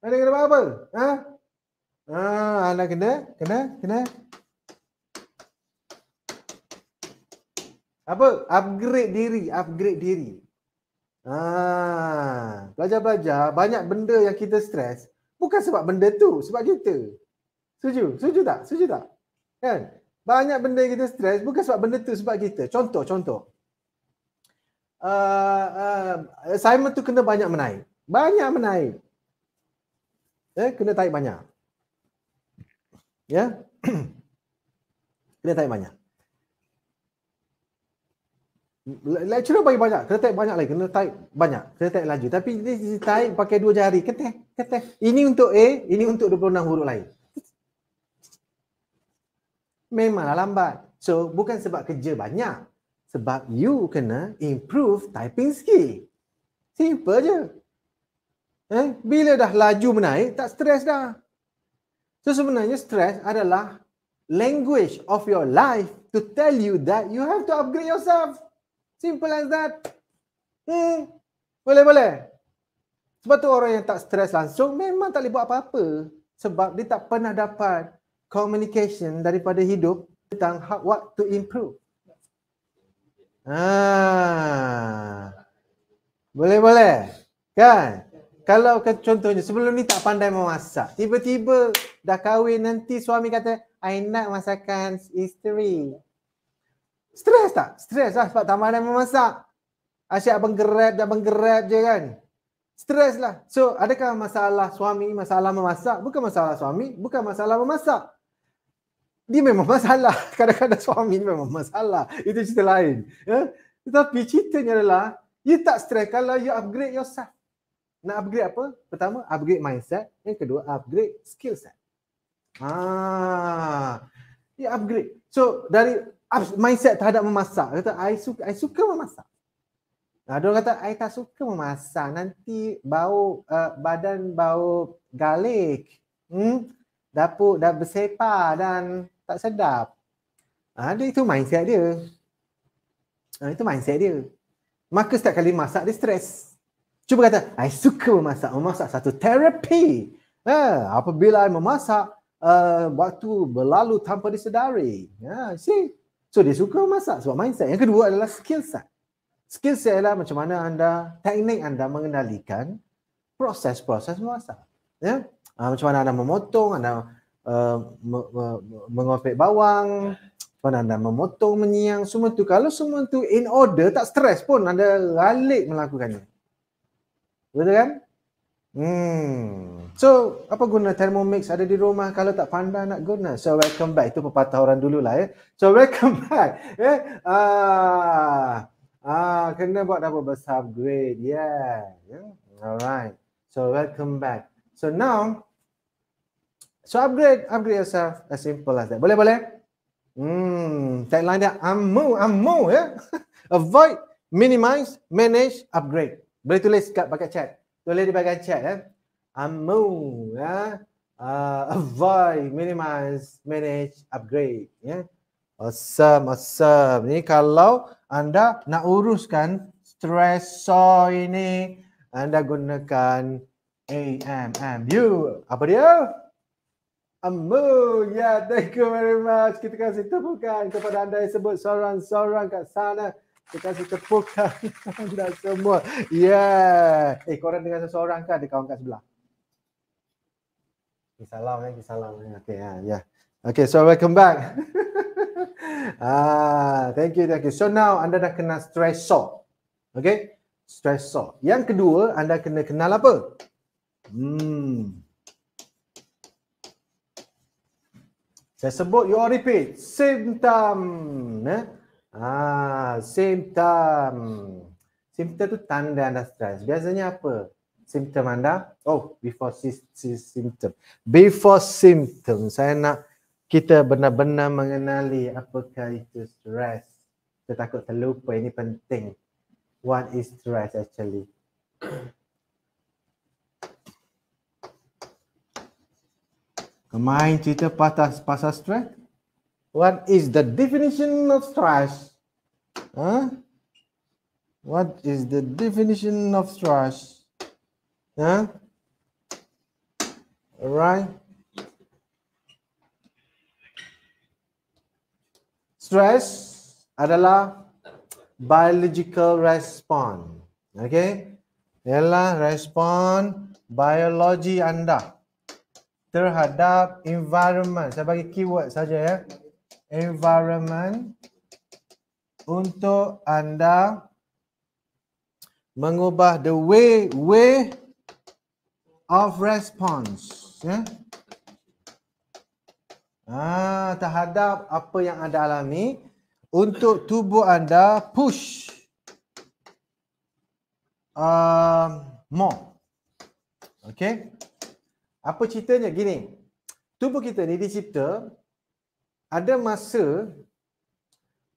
Anda kena buat apa? Ha? Ha, anda kena, kena, kena. Apa? Upgrade diri, upgrade diri. Ha, belajar-belajar, banyak benda yang kita stres. Bukan sebab benda tu, sebab kita. Setuju? Setuju tak? Setuju tak? Kan? Banyak benda yang kita stres, bukan sebab benda tu, sebab kita. Contoh, contoh uh, uh, assignment tu kena banyak menaik. Banyak menaik. Eh, kena taik banyak. Ya. Yeah? [clears throat] kena taik banyak. Lecturer bagi banyak, kena taik banyak lagi, kena taik banyak, kena taik laju. Tapi ini taik pakai dua jari, ketek, ketek. Ini untuk A, ini untuk 26 huruf lain. Memanglah lambat. So, bukan sebab kerja banyak. Sebab you kena improve typing skill. Simple je. Eh, bila dah laju menaik, tak stres dah. So sebenarnya stres adalah language of your life to tell you that you have to upgrade yourself. Simple as that. Hmm. Boleh, boleh. Sebab tu orang yang tak stres langsung memang tak boleh buat apa-apa. Sebab dia tak pernah dapat communication daripada hidup tentang what to improve. Boleh-boleh. Ah. Kan? Kalau contohnya sebelum ni tak pandai memasak. Tiba-tiba dah kahwin nanti suami kata, I nak masakan isteri. Stres tak? Stres lah sebab tak pandai memasak. Asyik abang gerap, abang gerap je kan. Stres lah. So adakah masalah suami, masalah memasak? Bukan masalah suami, bukan masalah memasak dia memang masalah. [laughs] Kadang-kadang suami ni memang masalah. Itu cerita lain. Ya? Tetapi ceritanya adalah, you tak stress kalau you upgrade yourself. Nak upgrade apa? Pertama, upgrade mindset. Yang kedua, upgrade skill set. Ah, you upgrade. So, dari mindset terhadap memasak. Kata, I suka, I suka memasak. Ada orang kata, I tak suka memasak. Nanti bau uh, badan bau garlic. Hmm? dapur dah bersepa dan tak sedap. Ada ah, dia itu mindset dia. Ha, itu mindset dia. Maka setiap kali masak dia stres. Cuba kata, I suka memasak. Memasak satu terapi. Ha, apabila I memasak, uh, waktu berlalu tanpa disedari. Ha, see? So dia suka memasak sebab mindset. Yang kedua adalah skill set. Skill set adalah macam mana anda, teknik anda mengendalikan proses-proses memasak. Ya? Ha, macam mana anda memotong, anda uh, me, me, mengopek bawang ya. pun anda memotong menyiang semua tu kalau semua tu in order tak stres pun anda ralik melakukannya betul kan hmm so apa guna thermomix ada di rumah kalau tak pandai nak guna so welcome back itu pepatah orang dululah ya eh. so welcome [laughs] back eh ah ah kena buat double besar upgrade yeah yeah alright so welcome back so now So upgrade, upgrade yourself. As simple as that. Boleh boleh? Hmm, tagline dia amu amu ya. [laughs] Avoid, minimize, manage, upgrade. Boleh tulis kat pakai chat. Boleh di bagian chat ya. Amu ya. Uh, avoid, minimize, manage, upgrade ya. Awesome, awesome. Ni kalau anda nak uruskan stressor ini, anda gunakan AMM. You, apa dia? Amun. Ya, yeah, thank you very much. Kita kasih tepukan kepada anda yang sebut seorang-seorang kat sana. Kita kasih tepukan anda [laughs] semua. Yeah. Eh, korang dengar seseorang kan ada kawan kat sebelah? Salam lagi, eh, salam Okay, ya. Yeah. Okay, so welcome back. [laughs] ah, thank you, thank you. So now anda dah kenal stressor. Okay? Stressor. Yang kedua, anda kena kenal apa? Hmm. Saya sebut, you all repeat. Symptom. Eh? Ah, symptom. Symptom tu tanda anda stres. Biasanya apa? Symptom anda? Oh, before si si symptom. Before symptom. Saya nak kita benar-benar mengenali apakah itu stres. Kita takut terlupa. Ini penting. What is stress actually? Mind teacher, pass pasal stress. What is the definition of stress? Huh? What is the definition of stress? Huh? All right. Stress adalah biological response. Okay? Ialah respon biologi anda. terhadap environment. Saya bagi keyword saja ya. Environment untuk anda mengubah the way way of response ya. Ah terhadap apa yang anda alami untuk tubuh anda push um, more. Okay. Apa ceritanya? Gini. Tubuh kita ni dicipta ada masa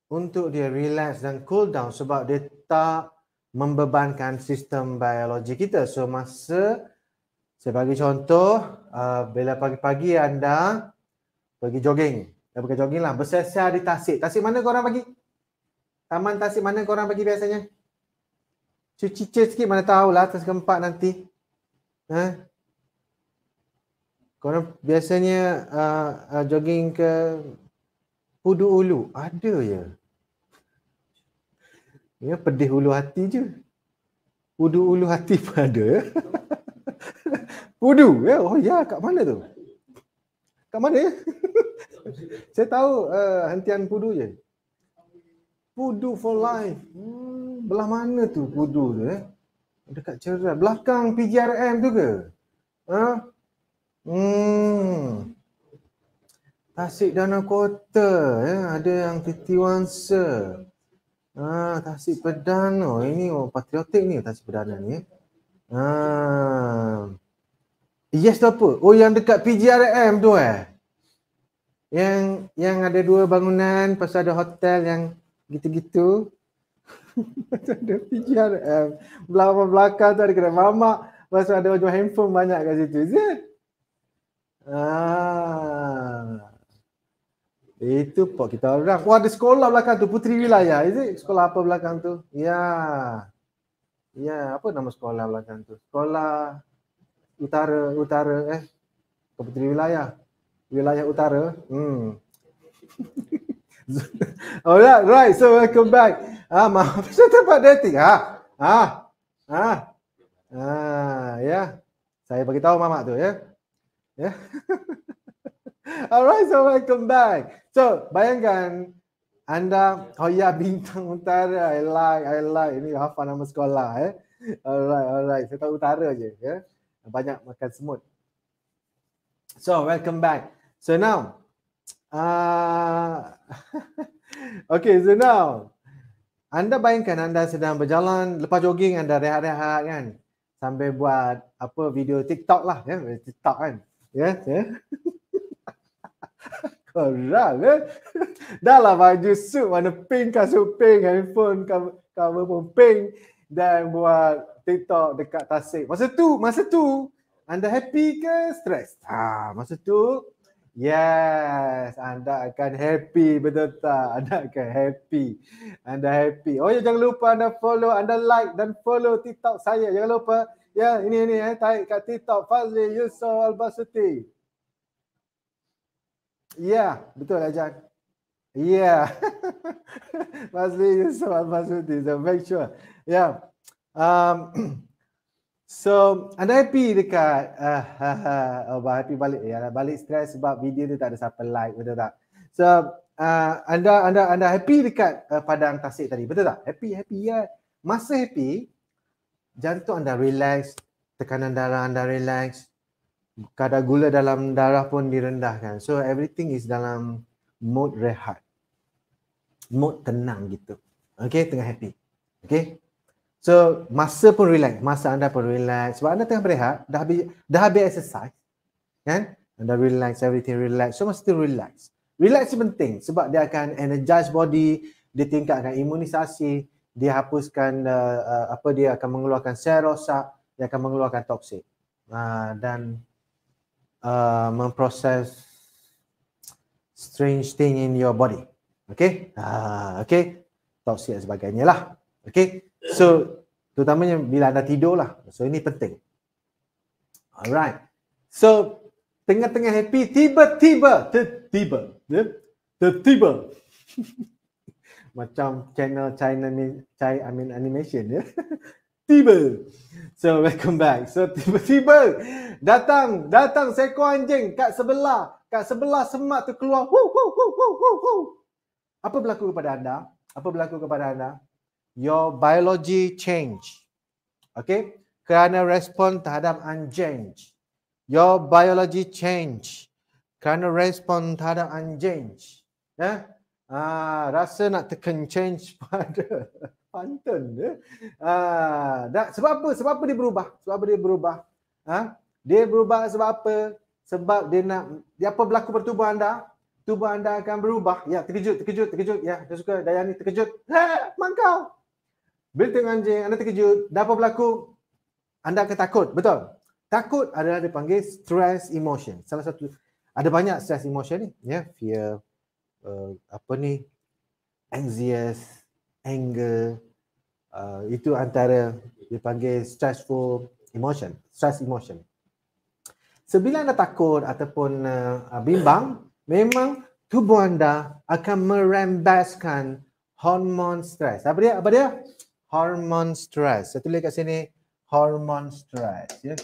untuk dia relax dan cool down sebab dia tak membebankan sistem biologi kita. So masa saya bagi contoh uh, bila pagi-pagi anda pergi jogging. Dah pergi jogging lah. Bersiasat di tasik. Tasik mana korang pergi? Taman tasik mana korang pergi biasanya? Cuci-cuci sikit mana tahulah tasik keempat nanti. Ha? Korang biasanya uh, uh, jogging ke Pudu Ulu? Ada ya. Ya pedih ulu hati je. Pudu ulu hati pun ada. [laughs] Pudu ya. Oh ya kat mana tu? Kat mana ya? [laughs] Saya tahu uh, hentian pudu je. Pudu for life. Hmm, belah mana tu pudu tu eh? Dekat cerah. Belakang PGRM tu ke? Ha? Huh? Hmm. Tasik Danau Kota ya, ada yang Titiwansa. Ah, Tasik Perdana. Oh, ini oh, patriotik ni Tasik Perdana ni. Ya. Ah. Yes tu apa? Oh yang dekat PGRM tu eh. Yang yang ada dua bangunan pasal ada hotel yang gitu-gitu. [laughs] Pasal ada PGRM. Belakang-belakang tu ada kedai mamak. Pasal ada jual handphone banyak kat situ. Is Ah. Itu pak kita orang. Wah, ada sekolah belakang tu, Putri Wilayah. Is it? Sekolah apa belakang tu? Ya. Yeah. Ya, yeah. apa nama sekolah belakang tu? Sekolah Utara, Utara eh. Ke Putri Wilayah. Wilayah Utara. Hmm. [laughs] Alright, right. So welcome back. Ah, maaf. [laughs] Saya tempat dating. Ah. Ah. Ah. Ah. Ya. Yeah. Saya bagi tahu mama tu ya. Yeah. Yeah. [laughs] Alright, so welcome back. So, bayangkan anda, oh ya, bintang utara. I like, I like. Ini apa nama sekolah. Eh. Alright, alright. Saya tahu utara je. Yeah. Banyak makan semut. So, welcome back. So now, uh, [laughs] okay, so now, anda bayangkan anda sedang berjalan lepas jogging anda rehat-rehat kan sambil buat apa video TikTok lah ya yeah? TikTok kan ya, ya. [laughs] Korang, eh? Ya. Dah lah baju suit warna pink, kasut pink, handphone, cover pun pink dan buat TikTok dekat tasik. Masa tu, masa tu, anda happy ke stres? Ah, ha, masa tu, yes, anda akan happy betul tak? [laughs] Anda akan happy. Anda happy. Oh ya, jangan lupa anda follow, anda like dan follow TikTok saya. Jangan lupa Ya, ini ini eh tarik kat TikTok Fazli Yusof Albasuti. Ya, betul ajak. Ya. [laughs] Fazli Yusof Albasuti, so make sure. Ya. Um, [clears throat] so anda happy dekat uh, [laughs] uh, oh, happy balik ya yeah, balik stres sebab video tu tak ada siapa like betul tak so uh, anda anda anda happy dekat uh, padang tasik tadi betul tak happy happy ya yeah. masa happy jantung anda relax, tekanan darah anda relax, kadar gula dalam darah pun direndahkan. So everything is dalam mood rehat. Mood tenang gitu. Okay, tengah happy. Okay. So masa pun relax, masa anda pun relax. Sebab anda tengah berehat, dah habis, dah habis exercise. Kan? Anda relax, everything relax. So mesti relax. Relax penting sebab dia akan energize body, dia tingkatkan imunisasi, dia hapuskan uh, uh, apa dia akan mengeluarkan serosa, dia akan mengeluarkan toksik uh, dan uh, memproses strange thing in your body okey uh, ha, okey toksik dan sebagainya lah okey so terutamanya bila anda tidur lah so ini penting alright so tengah-tengah happy tiba-tiba tiba ya? tiba tiba, tiba. [laughs] macam channel China Chai I animation ya. [laughs] tiba. So welcome back. So tiba-tiba datang datang seekor anjing kat sebelah, kat sebelah semak tu keluar. Hu hu hu hu hu. Apa berlaku kepada anda? Apa berlaku kepada anda? Your biology change. Okay? Kerana respon terhadap unchange. Your biology change. Kerana respon terhadap unchange. Ya? Yeah? Ah, rasa nak tekan change [laughs] pada pantun dia. Ya? Ah, dah, sebab apa? Sebab apa dia berubah? Sebab apa dia berubah? Ah, Dia berubah sebab apa? Sebab dia nak, dia apa berlaku pertubuhan anda? Tubuh anda akan berubah. Ya, terkejut, terkejut, terkejut. Ya, saya suka Dayani terkejut. Ha, mangkau. Bila tengok anjing, anda terkejut. Dah apa berlaku? Anda akan takut. Betul? Takut adalah dipanggil stress emotion. Salah satu, ada banyak stress emotion ni. Ya, yeah, fear, uh, apa ni anxious anger uh, itu antara dipanggil stressful emotion stress emotion so bila anda takut ataupun uh, bimbang memang tubuh anda akan merembaskan hormon stress. apa dia apa dia hormon stress. saya tulis kat sini hormon stress. ya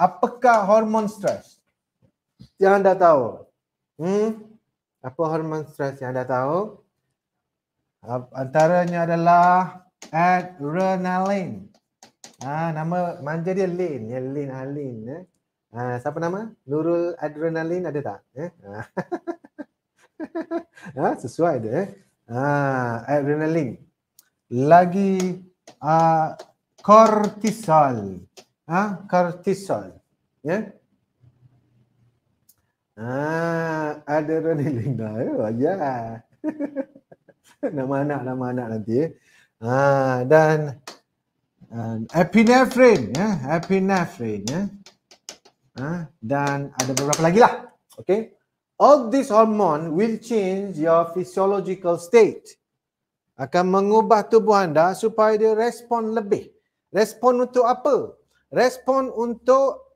apakah hormon stress? yang anda tahu hmm apa hormon stres yang anda tahu? Antaranya adalah adrenalin. Ah, ha, nama manja dia Lin, ya Lin Alin. Eh? Ah, siapa nama? Nurul adrenalin ada tak? Eh? ah, [laughs] sesuai dia. Eh? Ah, adrenaline. Lagi ah, kortisol. Ah, kortisol. Ya. Yeah? Ah, ada Roni Linda. Oh, ya. Oh, [laughs] yeah. nama anak nama anak nanti. Eh. Ah, dan uh, epinephrine ya, yeah. epinephrine ya. Yeah. Ah, dan ada beberapa lagi lah. Okay. All these hormone will change your physiological state. Akan mengubah tubuh anda supaya dia respon lebih. Respon untuk apa? Respon untuk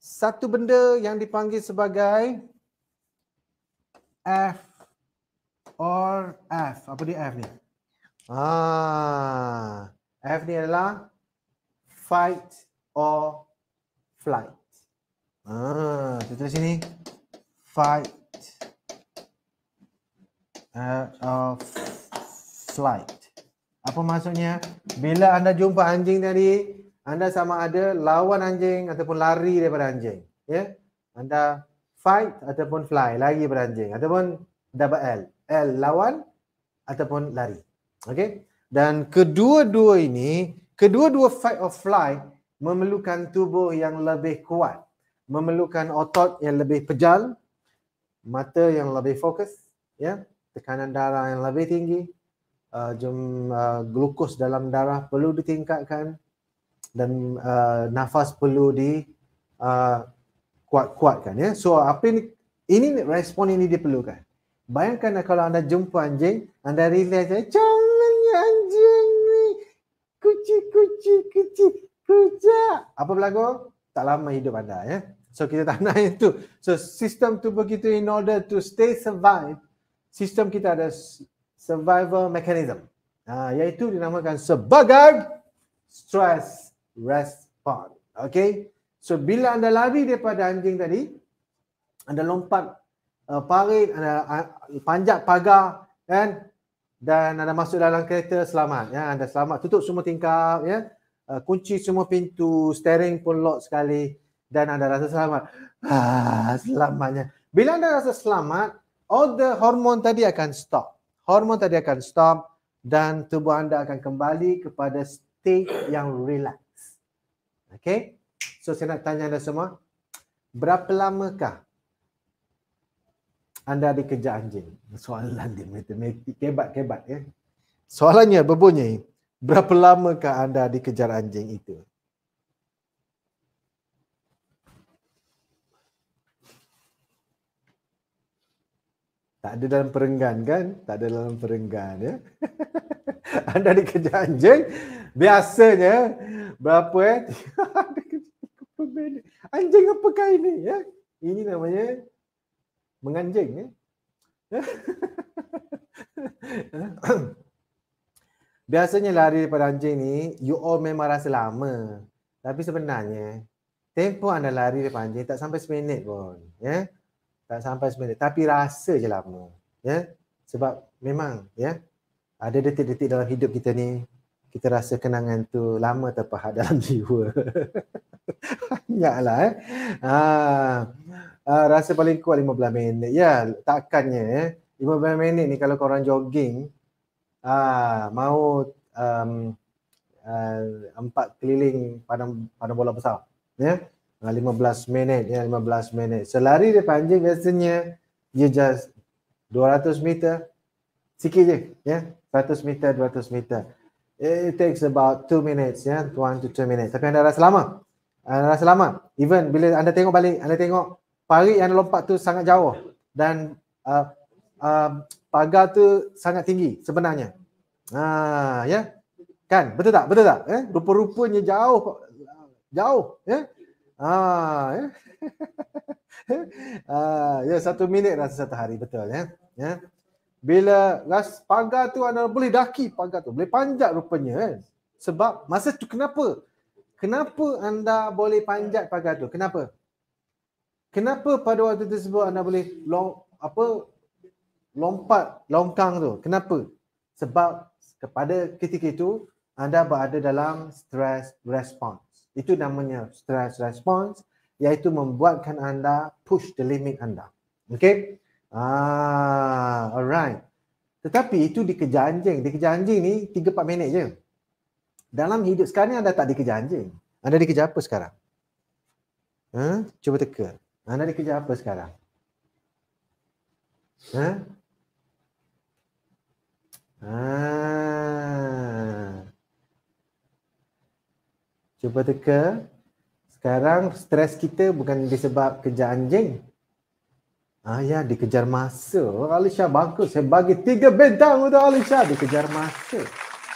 satu benda yang dipanggil sebagai F or F. Apa dia F ni? Ah, F ni adalah fight or flight. Ah, kita tulis sini. Fight uh, or flight. Apa maksudnya? Bila anda jumpa anjing tadi, dari anda sama ada lawan anjing ataupun lari daripada anjing ya yeah? anda fight ataupun fly lari daripada anjing ataupun double L L lawan ataupun lari okey dan kedua-dua ini kedua-dua fight or fly memerlukan tubuh yang lebih kuat memerlukan otot yang lebih pejal mata yang lebih fokus ya yeah? tekanan darah yang lebih tinggi uh, jum, uh, glukos dalam darah perlu ditingkatkan dan uh, nafas perlu di uh, kuat-kuatkan ya. So apa ini ini respon ini diperlukan. Bayangkan lah kalau anda jumpa anjing, anda relax saja, jangan ya, anjing ni. Kuci, kuci, kuci, kuca. Apa berlaku? Tak lama hidup anda ya. So kita tak [laughs] nak itu. So sistem tu begitu in order to stay survive, sistem kita ada survival mechanism. Ah, iaitu dinamakan sebagai stress respond. Okay. So, bila anda lari daripada anjing tadi, anda lompat uh, parit, anda uh, panjat pagar, kan? Dan anda masuk dalam kereta, selamat. Ya? Anda selamat. Tutup semua tingkap, ya? Uh, kunci semua pintu, steering pun lock sekali. Dan anda rasa selamat. Ah, selamatnya. Bila anda rasa selamat, all the hormon tadi akan stop. Hormon tadi akan stop dan tubuh anda akan kembali kepada state yang relax. Okay. So saya nak tanya anda semua. Berapa lamakah anda dikejar anjing? Soalan dia matematik. Kebat-kebat ya. Soalannya berbunyi. Berapa lamakah anda dikejar anjing itu? Tak ada dalam perenggan kan? Tak ada dalam perenggan ya. [laughs] Anda dikejar anjing. Biasanya berapa eh? [laughs] anjing apakah ini ya? Ini namanya menganjing ya. [laughs] Biasanya lari daripada anjing ni, you all memang rasa lama. Tapi sebenarnya, tempoh anda lari daripada anjing tak sampai seminit pun. Ya? Yeah? tak sampai seminit tapi rasa je lama ya sebab memang ya ada detik-detik dalam hidup kita ni kita rasa kenangan tu lama terpahat [laughs] dalam jiwa banyaklah eh ha Ah, rasa paling kuat 15 minit. Ya, yeah, takkannya ya. Eh. 15 minit ni kalau korang jogging, ah mau um, uh, empat keliling pada padang bola besar. Ya. Yeah? 15 ah, minit ya 15 minit selari dia panjang biasanya dia just 200 meter sikit je ya 100 meter 200 meter it takes about 2 minutes ya 1 to 2 minutes tapi anda rasa lama anda rasa lama even bila anda tengok balik anda tengok parit yang lompat tu sangat jauh dan uh, uh, pagar tu sangat tinggi sebenarnya ha ah, ya kan betul tak betul tak eh rupa-rupanya jauh jauh ya Ah, ya. [laughs] ya satu minit rasa lah, satu hari betul ya. Ya. Bila ras pagar tu anda boleh daki pagar tu, boleh panjat rupanya kan. Sebab masa tu kenapa? Kenapa anda boleh panjat pagar tu? Kenapa? Kenapa pada waktu tersebut anda boleh long, apa lompat longkang tu? Kenapa? Sebab kepada ketika itu anda berada dalam stress response. Itu namanya stress response iaitu membuatkan anda push the limit anda. Okay? Ah, alright. Tetapi itu dikejar anjing. Dikejar anjing ni 3-4 minit je. Dalam hidup sekarang ni anda tak dikejar anjing. Anda dikejar apa sekarang? Ha? Cuba teka. Anda dikejar apa sekarang? Ha? Ha? Cuba teka. Sekarang stres kita bukan disebab kejar anjing. Ah ya, dikejar masa. Oh, Alisha bagus. Saya bagi tiga bintang untuk Alisha. Dikejar masa.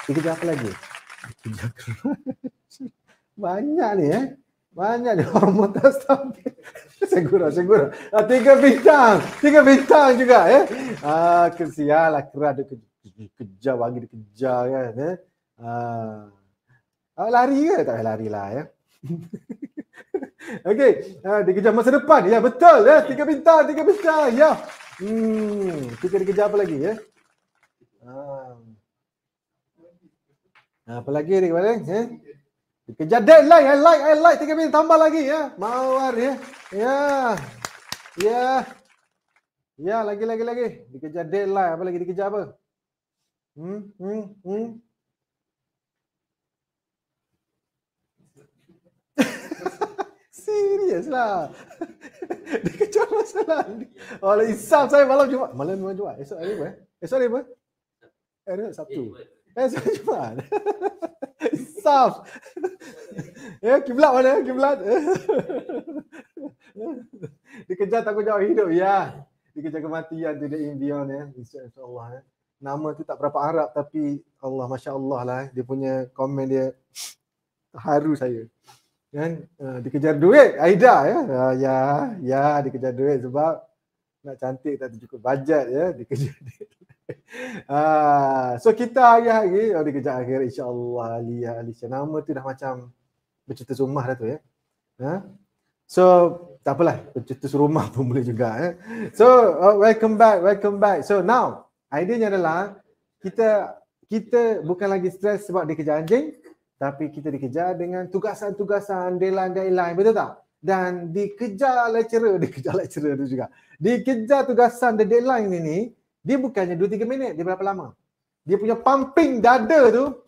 Dikejar apa lagi? Dikejar kerja. [laughs] Banyak ni eh. Banyak ni hormon [laughs] tersampai. Saya gurau, saya Ah, tiga bintang. Tiga bintang juga eh. Ah, kesialah kerja. Dikejar bagi dikejar kan eh. Ah. Ah lari ke? Tak payah lari lah ya. [laughs] Okey, uh, dikejar masa depan. Ya, betul. Ya, tiga bintang, tiga bintang. Ya. Hmm, kita dikejar apa lagi ya? Uh, apa lagi ni kemarin? ni? Ya? Dikejar deadline. I like, I like. Tiga bintang tambah lagi ya. Mawar ya. Ya. Ya. Ya, lagi, lagi, lagi. Dikejar deadline. Apa lagi? Dikejar apa? Hmm, hmm, hmm. Serius lah. [laughs] dia kecoh masalah. Oh, lah, isap saya malam Jumat. Malam Jumat. Jumat. Esok hari apa? Eh? Esok hari apa? Hari eh, Sabtu. Eh, eh, esok hari Jumat. isap. [laughs] [laughs] eh, kiblat mana? Kiblat. dia kejar takut jawab hidup. Ya. Dia kejar kematian tu. Dia in beyond. Ya. InsyaAllah. Ya. Nama tu tak berapa Arab tapi Allah Masya Allah lah. Eh. Dia punya komen dia [sniffs] haru saya kan uh, dikejar duit Aida ya uh, ya ya dikejar duit sebab nak cantik tak cukup bajet ya dikejar [laughs] duit uh, so kita hari-hari oh, dikejar akhir insyaallah ali ali nama tu dah macam bercerita rumah dah tu ya ha so tak apalah bercerita rumah [laughs] pun boleh juga ya so uh, welcome back welcome back so now idea adalah kita kita bukan lagi stres sebab dikejar anjing tapi kita dikejar dengan tugasan-tugasan deadline-deadline betul tak? Dan dikejar lecturer, [laughs] dikejar lecturer tu juga. Dikejar tugasan the deadline ni ni, dia bukannya 2 3 minit, dia berapa lama? Dia punya pumping dada tu.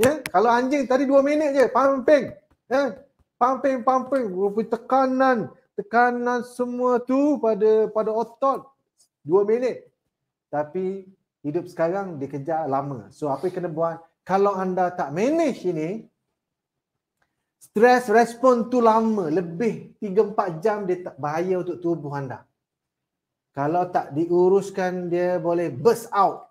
Ya, yeah? kalau anjing tadi 2 minit je pumping. Yeah? Pumping pumping rupa tekanan, tekanan semua tu pada pada otot 2 minit. Tapi hidup sekarang dikejar lama. So apa yang kena buat? kalau anda tak manage ini, stress respon tu lama, lebih 3-4 jam dia tak bahaya untuk tubuh anda. Kalau tak diuruskan, dia boleh burst out.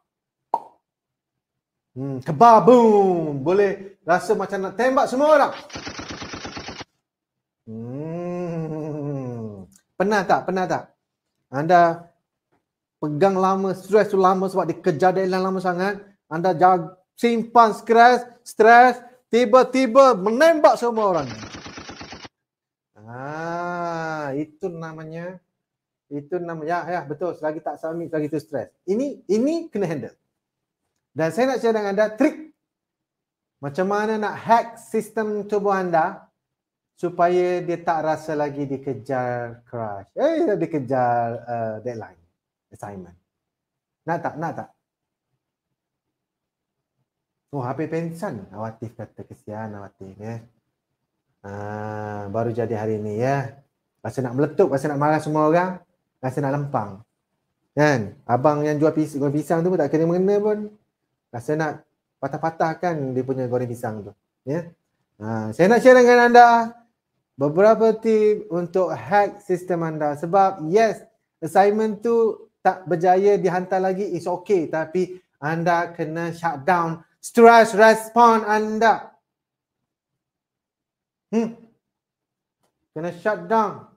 Hmm, kebar, boom. Boleh rasa macam nak tembak semua orang. Hmm. Pernah tak? Pernah tak? Anda pegang lama, stress tu lama sebab dia kejar deadline lama sangat. Anda jaga simpan stres, stres, tiba-tiba menembak semua orang. Ah, itu namanya itu namanya ya, ya betul selagi tak sami selagi tu stres. Ini ini kena handle. Dan saya nak share dengan anda trik macam mana nak hack sistem tubuh anda supaya dia tak rasa lagi dikejar crush. Eh dikejar uh, deadline assignment. Nak tak? Nak tak? Oh, habis pensan. Awatif kata kesian Awatif ya. Ah, baru jadi hari ni ya. Rasa nak meletup, rasa nak marah semua orang. Rasa nak lempang. Kan? Abang yang jual pisang, goreng pisang tu pun tak kena mengena pun. Rasa nak patah patah kan dia punya goreng pisang tu. Ya. Ha, saya nak share dengan anda beberapa tip untuk hack sistem anda. Sebab yes, assignment tu tak berjaya dihantar lagi is okay. Tapi anda kena shutdown down stress response anda. Hmm. Kena shut down.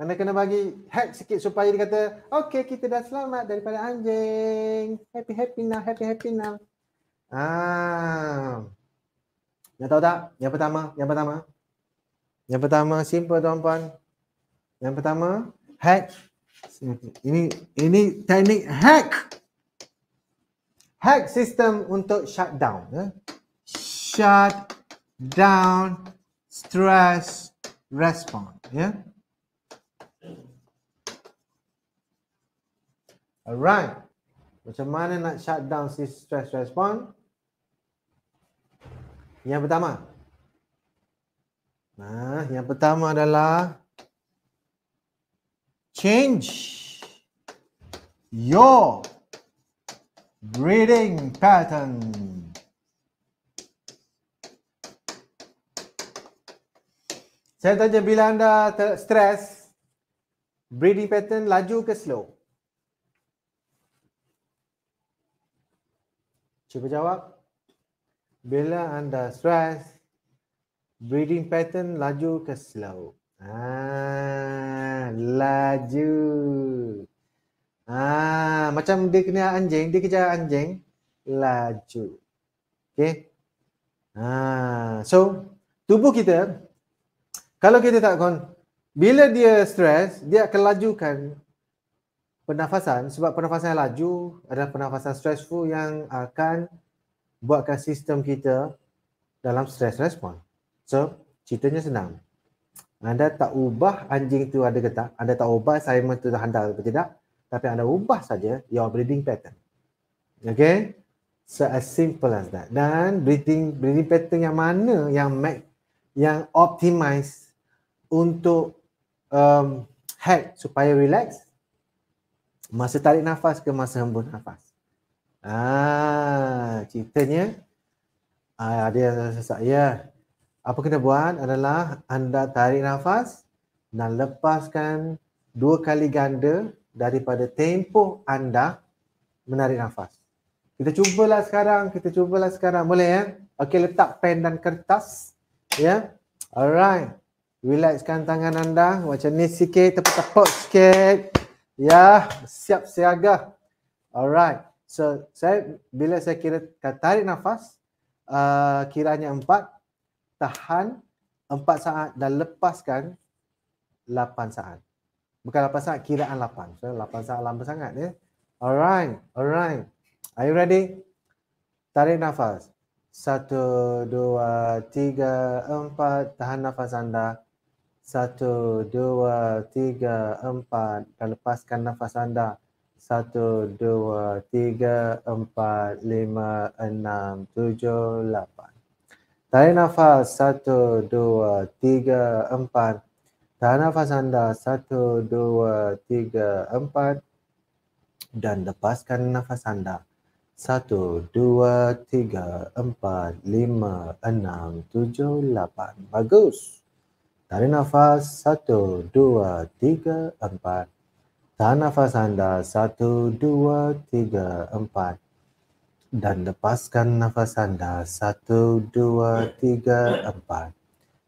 Anda kena bagi head sikit supaya dia kata, okay kita dah selamat daripada anjing. Happy happy now, happy happy now. Ah. Nak tahu tak? Yang pertama, yang pertama. Yang pertama simple tuan-puan. Yang pertama, hack. Hmm. Ini ini teknik hack hack sistem untuk shutdown. Eh? Ya. Shut down stress response. Ya. Yeah? Alright. Macam mana nak shutdown si stress response? Yang pertama. Nah, yang pertama adalah change your breeding pattern. Saya tanya bila anda stres, breeding pattern laju ke slow? Cuba jawab. Bila anda stres, breeding pattern laju ke slow? Ah, laju. Ah, macam dia kena anjing, dia kejar anjing laju. Okay. Ah, so tubuh kita kalau kita tak kon bila dia stres, dia akan lajukan pernafasan sebab pernafasan yang laju adalah pernafasan stressful yang akan buatkan sistem kita dalam stress response. So, ceritanya senang. Anda tak ubah anjing tu ada ke tak? Anda tak ubah Simon tu dah hantar ke tidak? tapi anda ubah saja your breathing pattern. Okay? So as simple as that. Dan breathing breathing pattern yang mana yang make, yang optimize untuk um, hack supaya relax? Masa tarik nafas ke masa hembus nafas? Ah, ceritanya ah, ada yang sesak. Ya, apa kena buat adalah anda tarik nafas dan lepaskan dua kali ganda daripada tempo anda menarik nafas. Kita cubalah sekarang, kita cubalah sekarang. Boleh ya? Okey, letak pen dan kertas. Ya? Yeah? Alright. Relaxkan tangan anda. Macam ni sikit, tepuk-tepuk sikit. Ya, yeah. siap siaga. Alright. So, saya, bila saya kira tarik nafas, uh, kiranya empat, tahan empat saat dan lepaskan lapan saat. Bukan 8 saat, kiraan lapan, So, lapan saat lama sangat ya. Alright, alright. Are you ready? Tarik nafas. Satu, dua, tiga, empat. Tahan nafas anda. Satu, dua, tiga, empat. Dan lepaskan nafas anda. Satu, dua, tiga, empat, lima, enam, tujuh, lapan. Tarik nafas. Satu, dua, tiga, empat. Tahan nafas anda. Satu, dua, tiga, empat. Dan lepaskan nafas anda. Satu, dua, tiga, empat, lima, enam, tujuh, lapan. Bagus. Tarik nafas. Satu, dua, tiga, empat. Tahan nafas anda. Satu, dua, tiga, empat. Dan lepaskan nafas anda. Satu, dua, tiga, empat.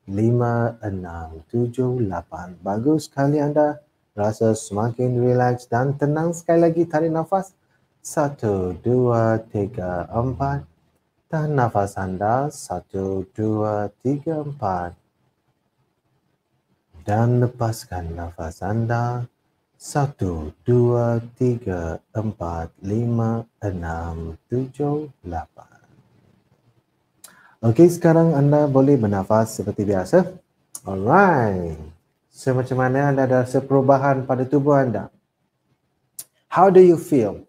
5678. Bagus sekali anda rasa semakin relax dan tenang sekali lagi tarik nafas. 1 2 3 4 dan nafas anda 1 2 3 4 dan lepaskan nafas anda satu dua tiga empat lima enam tujuh lapan. Okey, sekarang anda boleh bernafas seperti biasa. Alright. So, macam mana anda ada perubahan pada tubuh anda? How do you feel?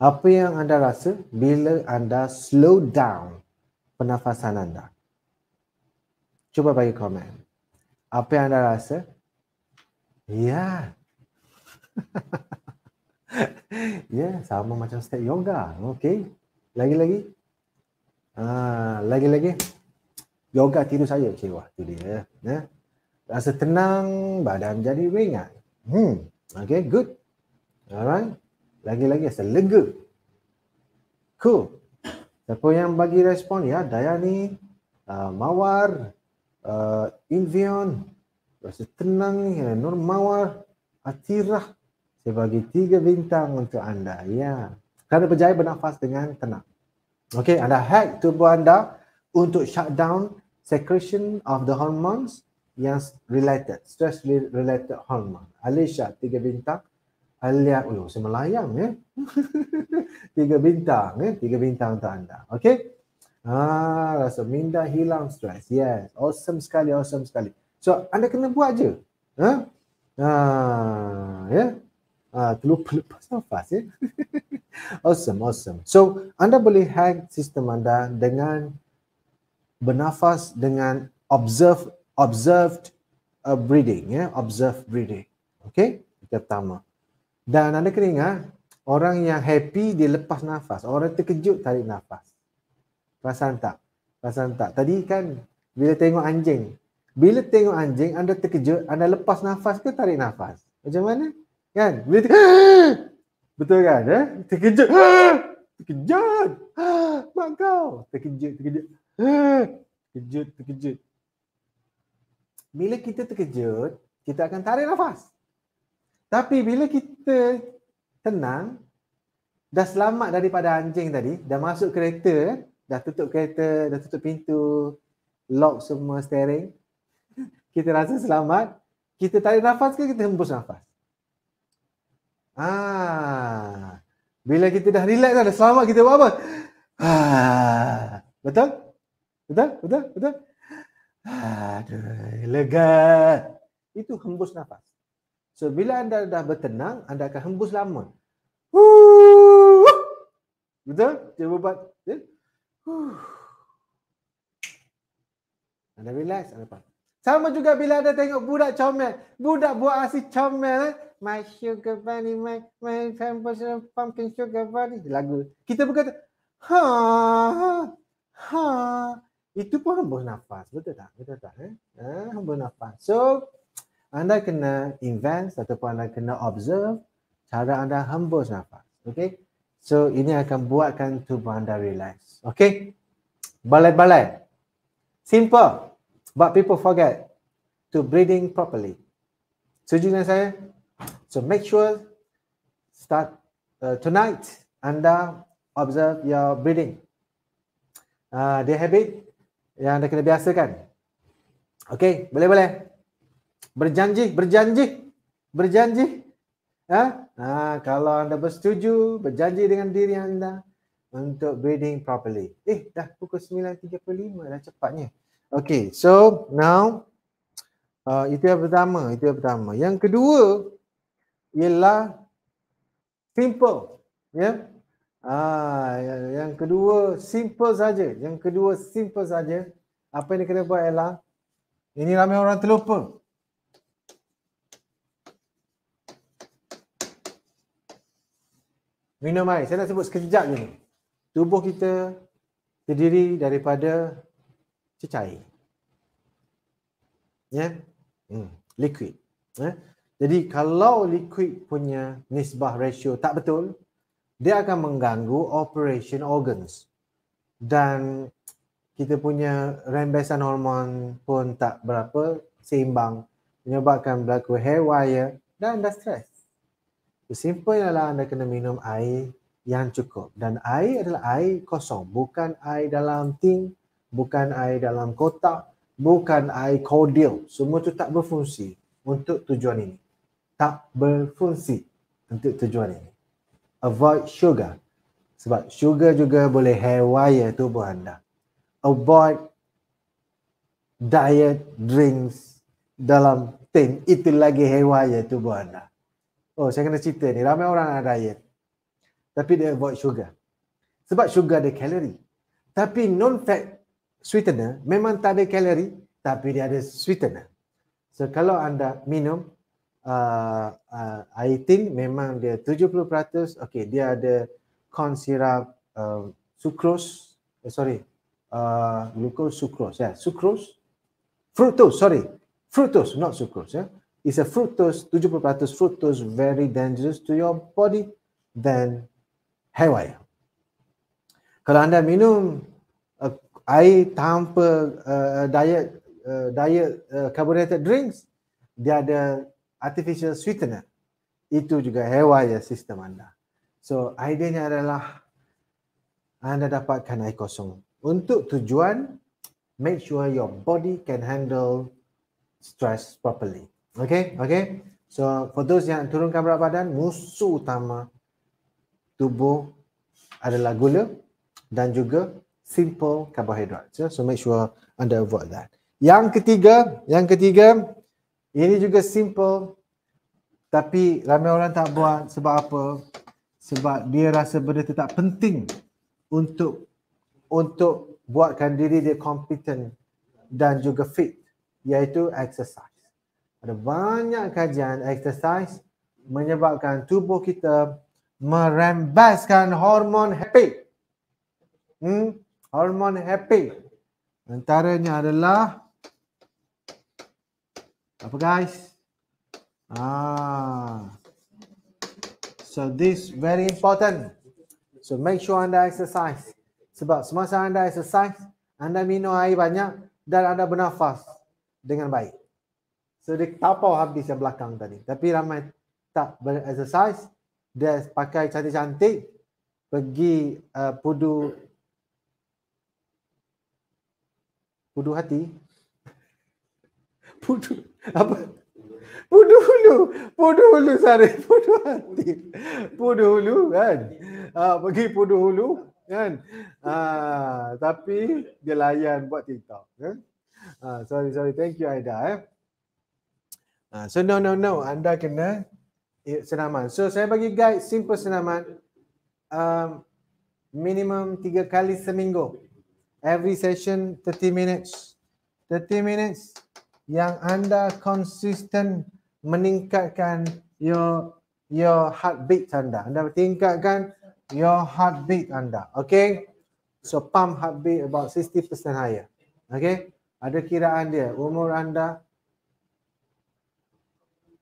Apa yang anda rasa bila anda slow down pernafasan anda? Cuba bagi komen. Apa yang anda rasa? Ya. Yeah. [laughs] ya, yeah, sama macam step yoga. Okay, Lagi-lagi. Ha, lagi-lagi yoga tidur saya. Okey, wah tu dia. Ya. ya. Rasa tenang, badan jadi ringan. Hmm. Okey, good. Alright. Lagi-lagi rasa lega. Cool. Siapa yang bagi respon ya? Dayani, uh, Mawar, uh, Invion, rasa tenang, ya. Nur Mawar, Atirah. Saya bagi tiga bintang untuk anda. Ya. Kerana berjaya bernafas dengan tenang. Okay, anda hack tubuh anda untuk shutdown secretion of the hormones yang related, stress related hormone. Alisha, tiga bintang. Alia, oh, saya melayang ya. [laughs] tiga bintang, ya. tiga bintang untuk anda. Okay. Ah, rasa minda hilang stress Yes, awesome sekali, awesome sekali. So, anda kena buat je. Ha? Ah, ya. Yeah? terlupa ah, lepas nafas ya. [laughs] awesome, awesome. So, anda boleh hack sistem anda dengan bernafas dengan observe observed uh, breathing ya, observed breathing. Okey? Pertama. Dan anda kena ingat orang yang happy dia lepas nafas, orang terkejut tarik nafas. Perasan tak? Perasan tak? Tadi kan bila tengok anjing, bila tengok anjing anda terkejut, anda lepas nafas ke tarik nafas? Macam mana? Kan? Bila tiga, [gasps] betul kan? Eh? Terkejut. [gasps] Terkejut. [gasps] Mak kau. Terkejut, terkejut. Terkejut, terkejut. Bila kita terkejut, kita akan tarik nafas. Tapi bila kita tenang, dah selamat daripada anjing tadi, dah masuk kereta, dah tutup kereta, dah tutup pintu, lock semua steering, [laughs] kita rasa selamat, kita tarik nafas ke kita hembus nafas? Ah. Bila kita dah relax dah selamat kita buat apa? Ah. Betul? Betul? Betul? Betul? Aduh, lega. Itu hembus nafas. So, bila anda dah bertenang, anda akan hembus lama. Woo! Betul? Dia buat. Ya? Anda relax. Anda faham. Sama juga bila anda tengok budak comel. Budak buat asyik comel. Eh? My sugar bunny, my, my pembosan pumpkin sugar bunny. Lagu. Kita pun kata, ha, ha, ha. Itu pun hembus nafas. Betul tak? Betul tak? Eh? Ha, hembus nafas. So, anda kena invest ataupun anda kena observe cara anda hembus nafas. Okay? So, ini akan buatkan tubuh anda relax. Okay? Balai-balai. Simple. But people forget to breathing properly. Setuju dengan saya? So make sure start uh, tonight anda observe your breathing. Uh, ah, the habit yang anda kena biasakan. Okay, boleh-boleh. Berjanji, berjanji, berjanji. Ha? Nah, ha, kalau anda bersetuju, berjanji dengan diri anda untuk breathing properly. Eh, dah pukul 9.35 dah cepatnya. Okay, so now uh, itu yang pertama, itu yang pertama. Yang kedua, ialah simple ya yeah? ah ya, yang kedua simple saja yang kedua simple saja apa yang kena buat ialah ini ramai orang terlupa minum air saya nak sebut sekejap ni tubuh kita terdiri daripada cecair ya yeah? hmm liquid ya yeah? Jadi kalau liquid punya nisbah ratio tak betul, dia akan mengganggu operation organs. Dan kita punya rembesan hormon pun tak berapa seimbang menyebabkan berlaku hair wire dan anda stres. Simple ialah anda kena minum air yang cukup dan air adalah air kosong bukan air dalam ting bukan air dalam kotak bukan air kordil semua tu tak berfungsi untuk tujuan ini tak berfungsi untuk tujuan ini. Avoid sugar. Sebab sugar juga boleh haywire tubuh anda. Avoid diet drinks dalam tin. Itu lagi haywire tubuh anda. Oh, saya kena cerita ni. Ramai orang nak diet. Tapi dia avoid sugar. Sebab sugar ada kalori. Tapi non-fat sweetener memang tak ada kalori. Tapi dia ada sweetener. So, kalau anda minum uh, uh, iodine memang dia 70% Okay, dia ada corn syrup um, sucrose uh, sorry uh, glucose sucrose ya yeah. sucrose fructose sorry fructose not sucrose ya yeah. is a fructose 70% fructose very dangerous to your body then haywire kalau anda minum uh, air tanpa uh, diet uh, diet uh, carbonated drinks dia ada artificial sweetener itu juga haywire sistem anda. So idenya adalah anda dapatkan air kosong untuk tujuan make sure your body can handle stress properly. Okay, okay. So for those yang turunkan berat badan, musuh utama tubuh adalah gula dan juga simple carbohydrates. So make sure anda avoid that. Yang ketiga, yang ketiga, ini juga simple tapi ramai orang tak buat sebab apa? Sebab dia rasa benda tu tak penting untuk untuk buatkan diri dia competent dan juga fit iaitu exercise. Ada banyak kajian exercise menyebabkan tubuh kita merembaskan hormon happy. Hmm? Hormon happy. Antaranya adalah apa guys? Ah. So this very important. So make sure anda exercise. Sebab semasa anda exercise, anda minum air banyak dan anda bernafas dengan baik. So dia tapau habis yang belakang tadi. Tapi ramai tak ber-exercise. Dia pakai cantik-cantik. Pergi uh, pudu. Pudu hati. Pudu apa? Pudu hulu. Pudu hulu sari. Pudu [laughs] hati. Pudu hulu kan. Ah, pergi pudu hulu kan. Ah, tapi dia layan buat TikTok. Kan? Ah, sorry, sorry. Thank you Aida. Eh. Ah, so no, no, no. Anda kena eh, senaman. So saya bagi guide simple senaman. Um, minimum tiga kali seminggu. Every session 30 minutes. 30 minutes yang anda konsisten meningkatkan your your heartbeat anda. Anda tingkatkan your heartbeat anda. Okay? So pump heartbeat about 60% higher. Okay? Ada kiraan dia. Umur anda.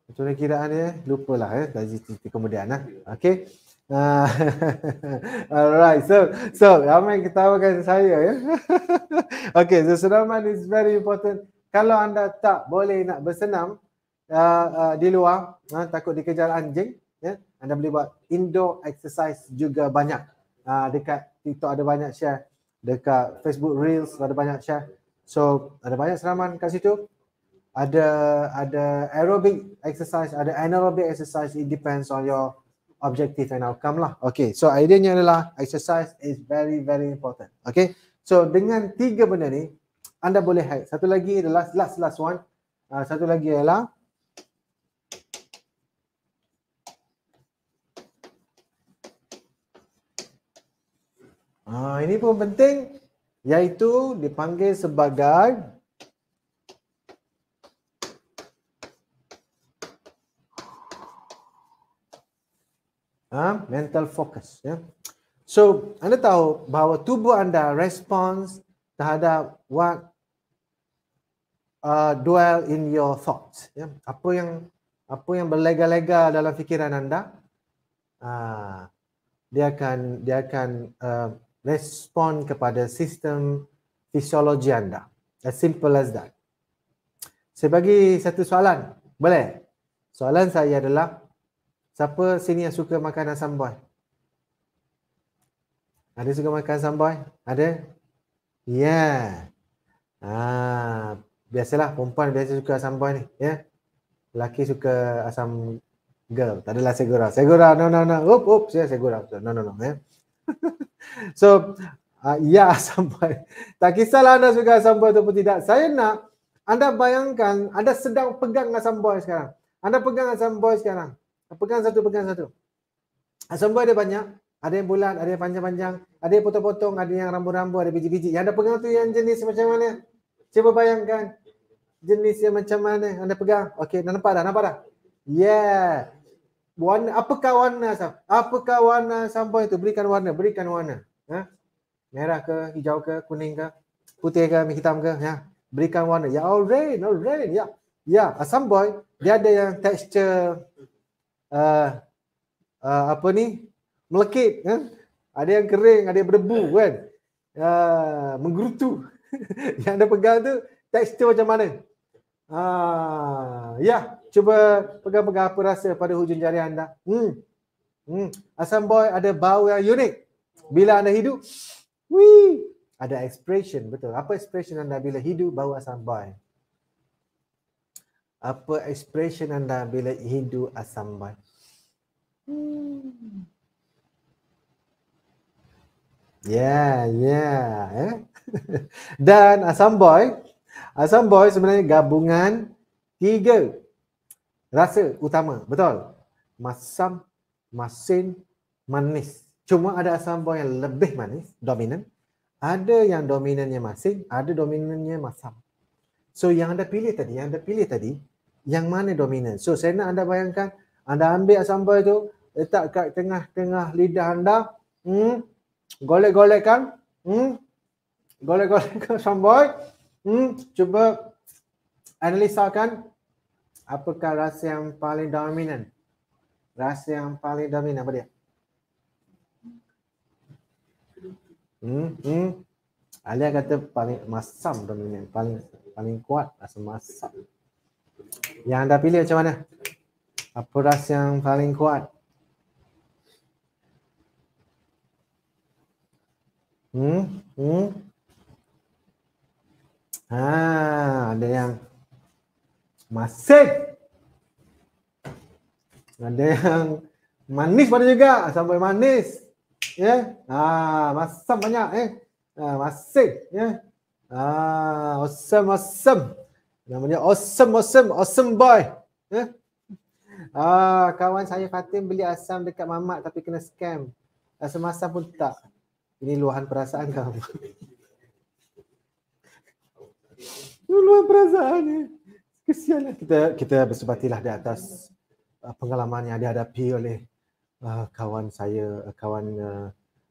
Macam mana kiraan dia? Lupalah eh. Dari cerita kemudian lah. Okay? Uh, [laughs] Alright, so so ramai ketawakan saya ya. Yeah? [laughs] okay, so senaman is very important kalau anda tak boleh nak bersenam uh, uh, di luar uh, takut dikejar anjing yeah, anda boleh buat indoor exercise juga banyak uh, dekat TikTok ada banyak share dekat Facebook Reels ada banyak share so ada banyak senaman kat situ ada ada aerobic exercise ada anaerobic exercise it depends on your objective and outcome lah okay so idea adalah exercise is very very important okay so dengan tiga benda ni anda boleh hide. Satu lagi the last last last one. Uh, satu lagi ialah Ah, ini pun penting iaitu dipanggil sebagai ah, mental focus. Yeah. So, anda tahu bahawa tubuh anda respons terhadap what uh, dwell in your thoughts. Ya? Apa yang apa yang berlega-lega dalam fikiran anda, uh, dia akan dia akan uh, respon kepada sistem fisiologi anda. As simple as that. Saya bagi satu soalan. Boleh? Soalan saya adalah siapa sini yang suka makan asam boy? Ada suka makan asam boy? Ada? Ya, Ah, biasalah perempuan biasa suka asam boy ni, ya. Yeah. Laki suka asam girl. Tak adalah segura. Segura. No no no. Up up, saya segura. No no no, ya. Yeah. [laughs] so, uh, ya yeah, asam boy. Tak kisahlah anda suka asam boy ataupun tidak. Saya nak anda bayangkan anda sedang pegang asam boy sekarang. Anda pegang asam boy sekarang. Pegang satu, pegang satu. Asam boy ada banyak. Ada yang bulat, ada yang panjang-panjang, ada yang potong-potong, ada yang rambu-rambu, ada biji-biji. Yang ada pegang tu yang jenis macam mana? Cuba bayangkan jenis yang macam mana anda pegang. Okey, dah nampak dah, nampak dah. Yeah. Warna, apakah warna sampah? Apakah warna sampai itu? Berikan warna, berikan warna. Ha? Merah ke, hijau ke, kuning ke, putih ke, hitam ke, ya. Berikan warna. Ya, all rain, all rain. Ya, ya. A sampah, dia ada yang texture, uh, uh, apa ni, melekit kan ada yang kering ada yang berdebu kan uh, menggerutu [laughs] yang anda pegang tu tekstur macam mana uh, ya cuba pegang-pegang apa rasa pada hujung jari anda hmm. Hmm. asam boy ada bau yang unik bila anda hidup wii ada expression betul apa expression anda bila hidup bau asam boy apa expression anda bila hidup asam boy hmm. Yeah, yeah. Eh? [laughs] Dan Asam Boy, Asam Boy sebenarnya gabungan tiga rasa utama. Betul? Masam, masin, manis. Cuma ada Asam Boy yang lebih manis, dominan. Ada yang dominannya masin, ada dominannya masam. So yang anda pilih tadi, yang anda pilih tadi, yang mana dominan? So saya nak anda bayangkan, anda ambil Asam Boy tu, letak kat tengah-tengah lidah anda, hmm, golek gole kan hmm? golek gole kan [laughs] hmm? cuba analisa kan apakah rasa yang paling dominan rasa yang paling dominan apa dia hmm? hmm? Alia kata paling masam dominan paling paling kuat rasa masam yang anda pilih macam mana apa rasa yang paling kuat Hmm? Hmm? Ha, ada yang masin. Ada yang manis pada juga. Sampai manis. Ya. Yeah? Ha, masam banyak eh. Ha, masin. Ya. Yeah? Ha, awesome, awesome. Namanya awesome, awesome, awesome boy. Ya. Yeah? Ha, kawan saya Fatim beli asam dekat mamak tapi kena scam. Asam-asam pun tak. Ini luahan perasaan kamu. Ini luahan perasaan ni. Ya. Kesianlah kita kita bersepatilah di atas uh, pengalaman yang dihadapi oleh uh, kawan saya, uh, kawan uh,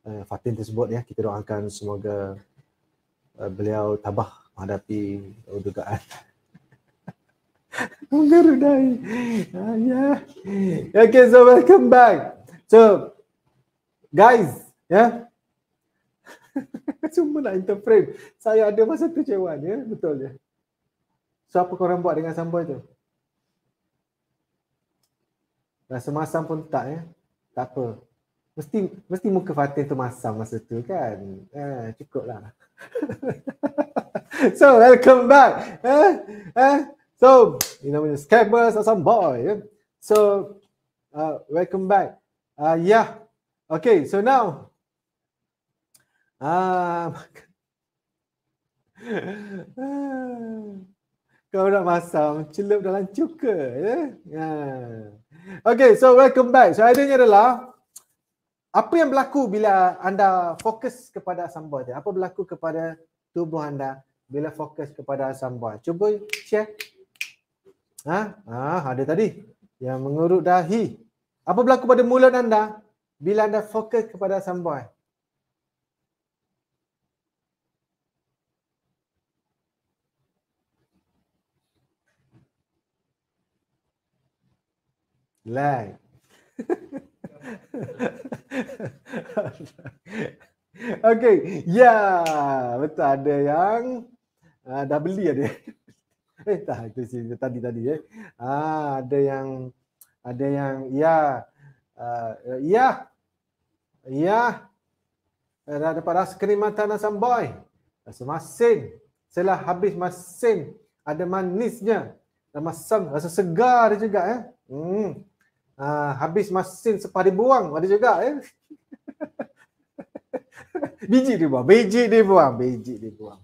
uh, Fatin tersebut ya. Kita doakan semoga uh, beliau tabah menghadapi uh, dugaan. [laughs] Mengerudai. Ayah. Ah, okay, so welcome back. So, guys, ya. Yeah? Cuma nak lah interframe. Saya ada masa tu cewan ya, betul je. So apa korang buat dengan sambal tu? Rasa masam pun tak ya. Tak apa. Mesti mesti muka Fatin tu masam masa tu kan. Eh, cukup lah. [laughs] so welcome back. Eh, eh. So, you know, scammers or some boy. Yeah? So, uh, welcome back. Uh, yeah. Okay, so now Ah. [laughs] Kau nak masam, celup dalam cuka. Ya? Ha. Okay, so welcome back. So, idea adalah apa yang berlaku bila anda fokus kepada asam buah Apa berlaku kepada tubuh anda bila fokus kepada asam Cuba share. Ha? ha? ada tadi. Yang mengurut dahi. Apa berlaku pada mulut anda bila anda fokus kepada asam lag. okay, yeah, betul ada yang uh, dah beli ada. eh, tak itu sih tadi tadi eh. Ah, ada yang ada yang ya, yeah, uh, ya. Yeah, ya, yeah. Ada para skrimata nasam boy. Rasa masin. Selepas habis masin, ada manisnya. Dan masam, rasa segar juga. Eh. Hmm. Uh, habis mesin sepah dia buang. Ada juga eh. [laughs] Biji dia buang. Biji dia buang. Biji dia buang.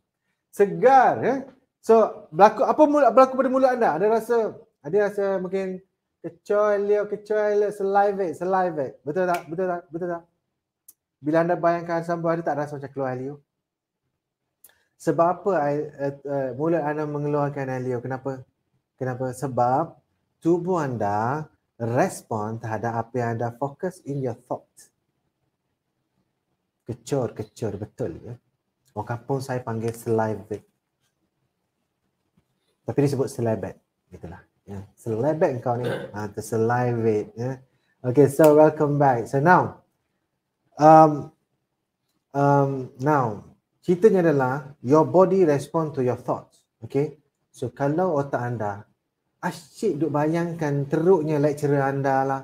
Segar eh. So berlaku, apa mula, berlaku pada mulut anda? Ada rasa ada rasa mungkin kecoy leo kecoy leo salivate salivate. Betul tak? Betul tak? Betul tak? Bila anda bayangkan sambal ada tak rasa macam keluar leo? Sebab apa uh, uh, mulut anda mengeluarkan leo? Kenapa? Kenapa? Sebab tubuh anda respon terhadap apa yang anda fokus in your thoughts. Kecur, kecur, betul ya. Orang kampung saya panggil selaibet. Tapi dia sebut selebet. Itulah. Ya. Selebet kau ni. [coughs] Ha, terselaibet. Ya. Okay, so welcome back. So now, um, um, now, ceritanya adalah your body respond to your thoughts. Okay, so kalau otak anda asyik duk bayangkan teruknya lecturer anda lah.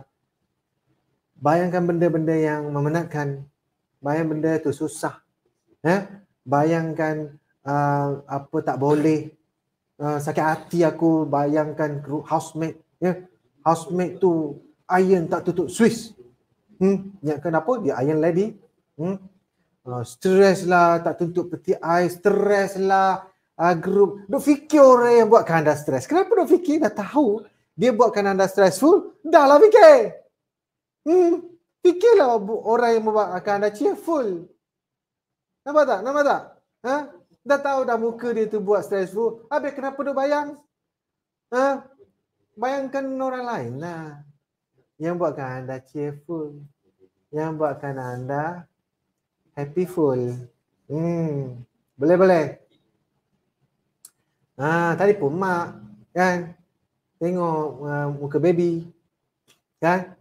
Bayangkan benda-benda yang memenatkan. Bayangkan benda tu susah. Eh? Bayangkan uh, apa tak boleh. Uh, sakit hati aku bayangkan housemate. Yeah? Housemate tu iron tak tutup Swiss. Hmm? Ya, kenapa? Dia iron lady. Hmm? Uh, stress lah, tak tutup peti ais. Stress lah uh, ah, group duk fikir orang yang buatkan anda stres. Kenapa duk fikir? Dah tahu dia buatkan anda stressful. Dah lah fikir. Hmm. Fikirlah orang yang membuatkan anda cheerful. Nampak tak? Nampak tak? Ha? Dah tahu dah muka dia tu buat stressful. Habis kenapa duk bayang? Ha? Bayangkan orang lain lah. Yang buatkan anda cheerful. Yang buatkan anda happyful. Hmm. Boleh-boleh. Ha, pun mak kan. Tengok uh, muka baby. Kan?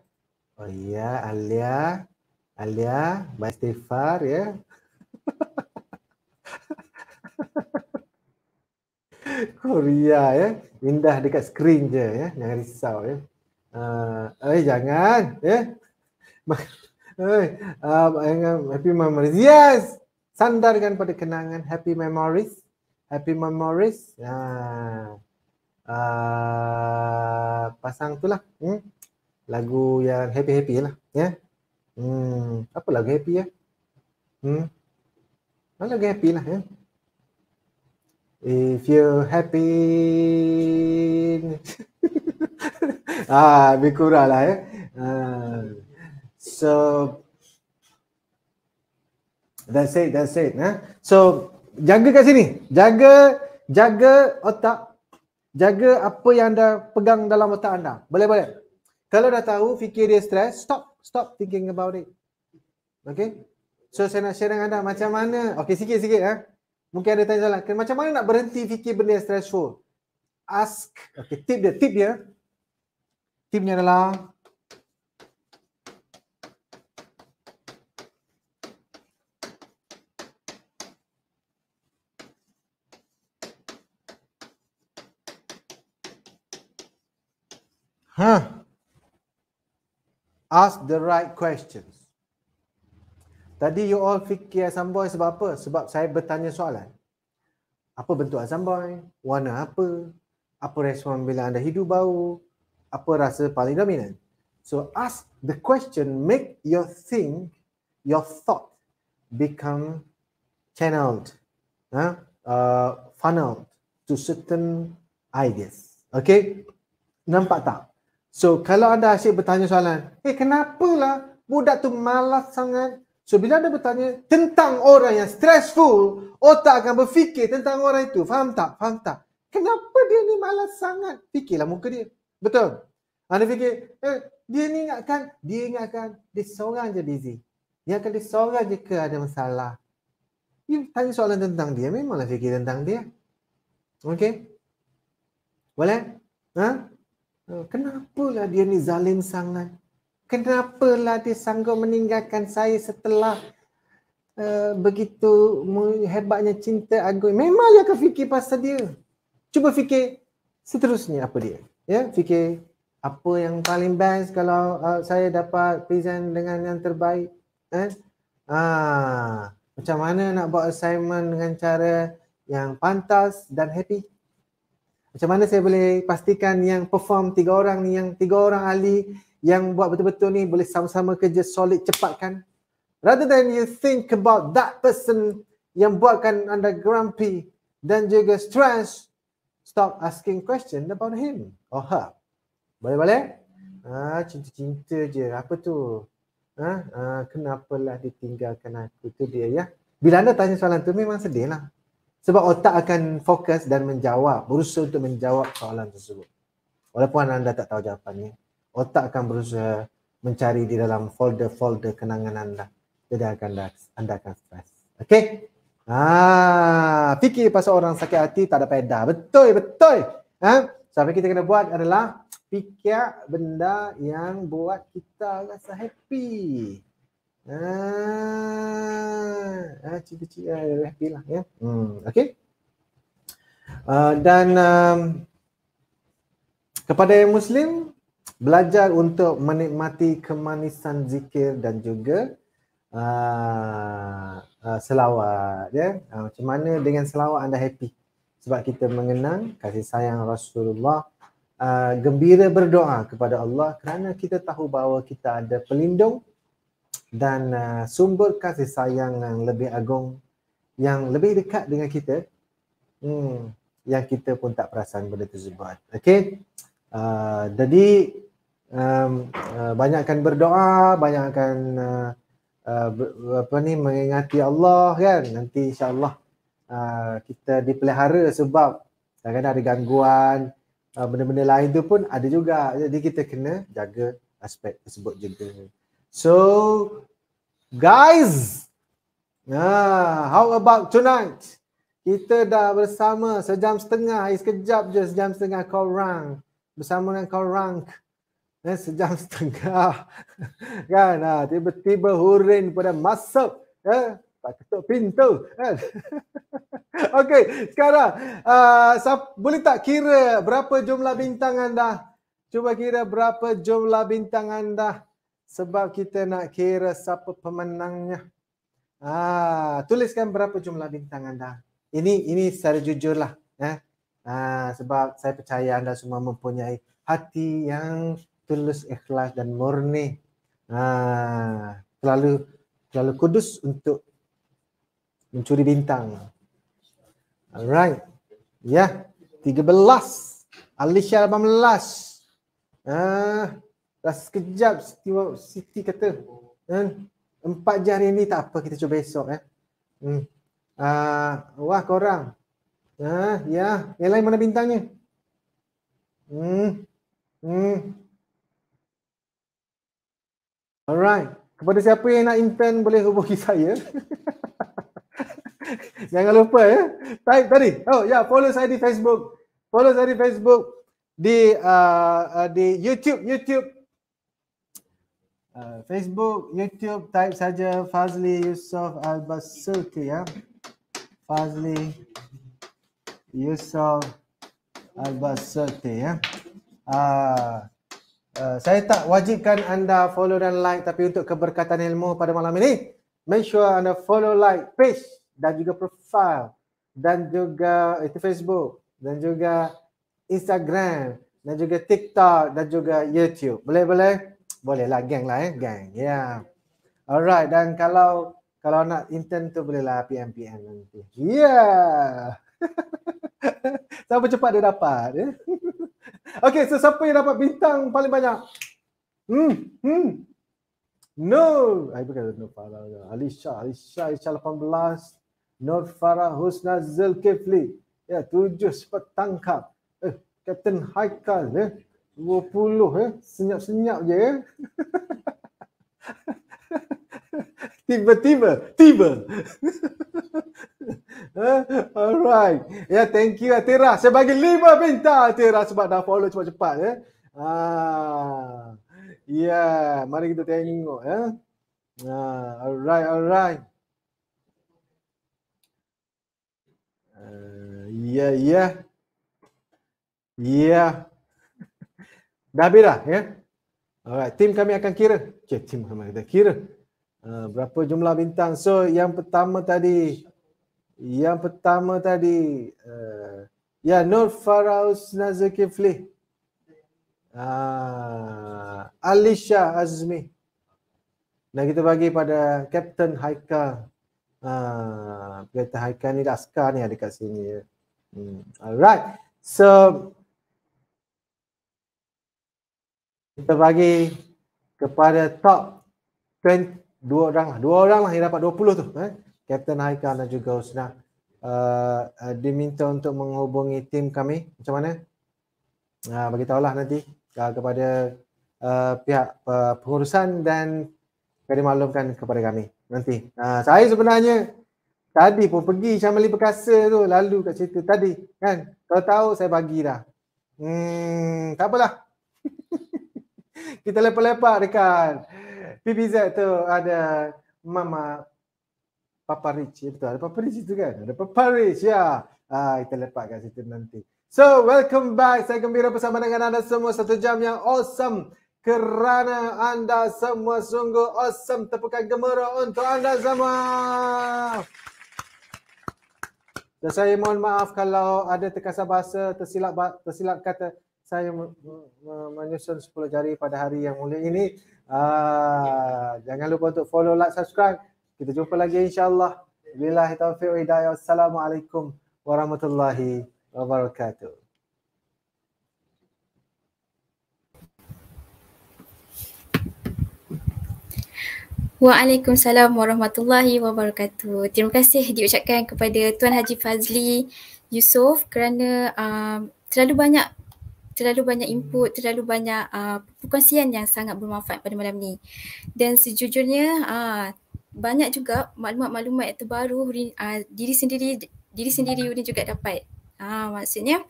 Oh ya, Alia. Alia, mas Stefar ya. [laughs] Korea ya. Indah dekat skrin je ya. Jangan risau ya. Uh, eh jangan ya. Hey, [laughs] eh, uh, um, happy memories. Yes! Sandarkan pada kenangan happy memories. Happy Memories. Ha. Ya. Uh, ah, pasang tu lah. Hmm? Lagu yang happy-happy lah. Ya. Hmm. Apa lagu happy ya? Hmm. Lagu happy lah ya. If you happy [laughs] Ah, lebih kurang lah ya. Uh, so that's it, that's it. Huh? Ya. So jaga kat sini. Jaga jaga otak. Jaga apa yang anda pegang dalam otak anda. Boleh boleh. Kalau dah tahu fikir dia stres, stop. Stop thinking about it. Okay. So saya nak share dengan anda macam mana. Okay sikit-sikit. Eh? Mungkin ada tanya soalan. Macam mana nak berhenti fikir benda yang stressful? Ask. Okay tip dia. Tip dia. Tipnya adalah Huh? Ask the right questions. Tadi you all fikir Azam Boy sebab apa? Sebab saya bertanya soalan. Apa bentuk Azam Boy? Warna apa? Apa respon bila anda hidup bau? Apa rasa paling dominan? So ask the question, make your thing, your thought become channeled, huh? uh, funneled to certain ideas. Okay? Nampak tak? So kalau anda asyik bertanya soalan, eh kenapalah budak tu malas sangat? So bila anda bertanya tentang orang yang stressful, otak akan berfikir tentang orang itu. Faham tak? Faham tak? Kenapa dia ni malas sangat? Fikirlah muka dia. Betul? Anda ha, fikir, eh, dia ni ingatkan, dia ingatkan dia seorang je busy. Dia akan dia seorang je ke ada masalah. Dia tanya soalan tentang dia, memanglah fikir tentang dia. Okay? Boleh? Ha? Huh? Oh, kenapalah dia ni zalim sangat? Kenapalah dia sanggup meninggalkan saya setelah uh, begitu hebatnya cinta agung? Memang dia akan fikir pasal dia. Cuba fikir seterusnya apa dia. Ya, fikir apa yang paling best kalau uh, saya dapat present dengan yang terbaik. Eh? Ah, macam mana nak buat assignment dengan cara yang pantas dan happy? Macam mana saya boleh pastikan yang perform tiga orang ni, yang tiga orang ahli yang buat betul-betul ni boleh sama-sama kerja solid cepatkan. Rather than you think about that person yang buatkan anda grumpy dan juga stress, stop asking question about him or her. Boleh-boleh? Ah, cinta-cinta je. Apa tu? Ah, ah, kenapalah ditinggalkan aku tu dia ya? Bila anda tanya soalan tu memang sedih lah. Sebab otak akan fokus dan menjawab, berusaha untuk menjawab soalan tersebut. Walaupun anda tak tahu jawapannya, otak akan berusaha mencari di dalam folder-folder kenangan anda. Jadi anda, anda akan stress. Okay? Ah, fikir pasal orang sakit hati tak ada peda. Betul, betul. Ha? So, apa kita kena buat adalah fikir benda yang buat kita rasa happy. Ah, ah cerita-cerita happy lah, ya, lah ya. Hmm, okey. Uh, dan um, kepada yang muslim belajar untuk menikmati kemanisan zikir dan juga uh, uh, selawat ya. Uh, macam mana dengan selawat anda happy? Sebab kita mengenang kasih sayang Rasulullah uh, gembira berdoa kepada Allah kerana kita tahu bahawa kita ada pelindung dan uh, sumber kasih sayang yang lebih agung yang lebih dekat dengan kita hmm, yang kita pun tak perasan benda tersebut. Okay. Uh, jadi um, uh, banyakkan berdoa, banyakkan uh, uh, apa ni mengingati Allah kan. Nanti insyaAllah uh, kita dipelihara sebab kadang-kadang ada gangguan uh, benda-benda lain tu pun ada juga. Jadi kita kena jaga aspek tersebut juga. So, guys, nah, how about tonight? Kita dah bersama sejam setengah, sekejap je sejam setengah kau rang Bersama dengan kau rang. Eh, sejam [laughs] setengah. kan, tiba ah, tiba-tiba hurin pada masuk. Eh, tak ketuk pintu kan. [laughs] Okey, sekarang uh, boleh tak kira berapa jumlah bintang anda? Cuba kira berapa jumlah bintang anda sebab kita nak kira siapa pemenangnya. Ah, tuliskan berapa jumlah bintang anda. Ini ini secara jujurlah, eh. Ah, sebab saya percaya anda semua mempunyai hati yang tulus, ikhlas dan murni. Ah, selalu, selalu kudus untuk mencuri bintang. Alright. Ya, yeah. 13. Alisha 18. Ah, Dah sekejap Siti, Siti kata eh, Empat jari ni tak apa kita cuba esok eh. Hmm. Uh, wah korang Ya, uh, ya. Yang lain mana bintangnya? Hmm. Hmm. Alright. Kepada siapa yang nak intern boleh hubungi saya. [laughs] Jangan lupa ya. Type tadi. Oh ya, follow saya di Facebook. Follow saya di Facebook di uh, uh, di YouTube, YouTube Uh, Facebook, YouTube, type saja Fazli Yusof Al Basuti ya. Fazli Yusof Al Basuti ya. Uh, uh, saya tak wajibkan anda follow dan like tapi untuk keberkatan ilmu pada malam ini, make sure anda follow like page dan juga profile dan juga itu Facebook dan juga Instagram dan juga TikTok dan juga YouTube. Boleh-boleh? bolehlah lah gang lah eh gang yeah alright dan kalau kalau nak intern tu bolehlah lah PM PM nanti yeah [laughs] siapa cepat dia dapat eh? Ya. [laughs] okay so siapa yang dapat bintang paling banyak hmm hmm no ai ah, bukan no Farah Alisha Alisha Alisha belas no Farah Husna Zulkifli ya yeah, tujuh sempat tangkap eh Captain Haikal eh 20 eh. Senyap-senyap je. Eh? [laughs] Tiba-tiba. Tiba. [laughs] Eh, alright. Ya, yeah, thank you Atira. Saya bagi 5 bintang Atira sebab dah follow cepat-cepat. Eh. Ah. Ya, yeah. mari kita tengok. Eh. Ah. Alright, alright. Ah, ya, uh, ya. Yeah. yeah. yeah. Dah habis dah ya. Alright, tim kami akan kira. Okay, tim kami akan kira. Uh, berapa jumlah bintang? So, yang pertama tadi. Yang pertama tadi. Uh, ya, Nur Faraus Nazir ah, Uh, Alisha Azmi. Dan kita bagi pada Captain Haika. Uh, Captain Haika ni askar ni ada kat sini. Ya. Hmm. Alright. So, kita bagi kepada top 20, dua orang lah. Dua orang lah yang dapat 20 tu. Eh? Captain Haikal dan juga Husna. Uh, uh, diminta untuk menghubungi tim kami. Macam mana? Uh, ah, bagi tahulah nanti uh, kepada uh, pihak uh, pengurusan dan kami maklumkan kepada kami nanti. Uh, saya sebenarnya tadi pun pergi Syamali Perkasa tu lalu kat situ tadi kan. Kalau tahu saya bagi dah. Hmm, tak apalah kita lepak-lepak dekat PBZ tu ada Mama Papa Rich. Ya betul, ada Papa Rich tu kan? Ada Papa Rich, ya. Ah, kita lepak kat situ nanti. So, welcome back. Saya gembira bersama dengan anda semua. Satu jam yang awesome. Kerana anda semua sungguh awesome. Tepukan gemuruh untuk anda semua. Dan saya mohon maaf kalau ada terkasar bahasa, tersilap, tersilap kata saya menyusun 10 jari pada hari yang mulia ini. Uh, jangan lupa untuk follow, like, subscribe. Kita jumpa lagi insyaAllah. Bilahi taufiq wa hidayah. Assalamualaikum warahmatullahi wabarakatuh. Waalaikumsalam warahmatullahi wabarakatuh. Terima kasih diucapkan kepada Tuan Haji Fazli Yusof kerana um, terlalu banyak terlalu banyak input, terlalu banyak uh, perkongsian yang sangat bermanfaat pada malam ni. Dan sejujurnya uh, banyak juga maklumat-maklumat terbaru uh, diri sendiri diri sendiri Hurin juga dapat. Ah uh, maksudnya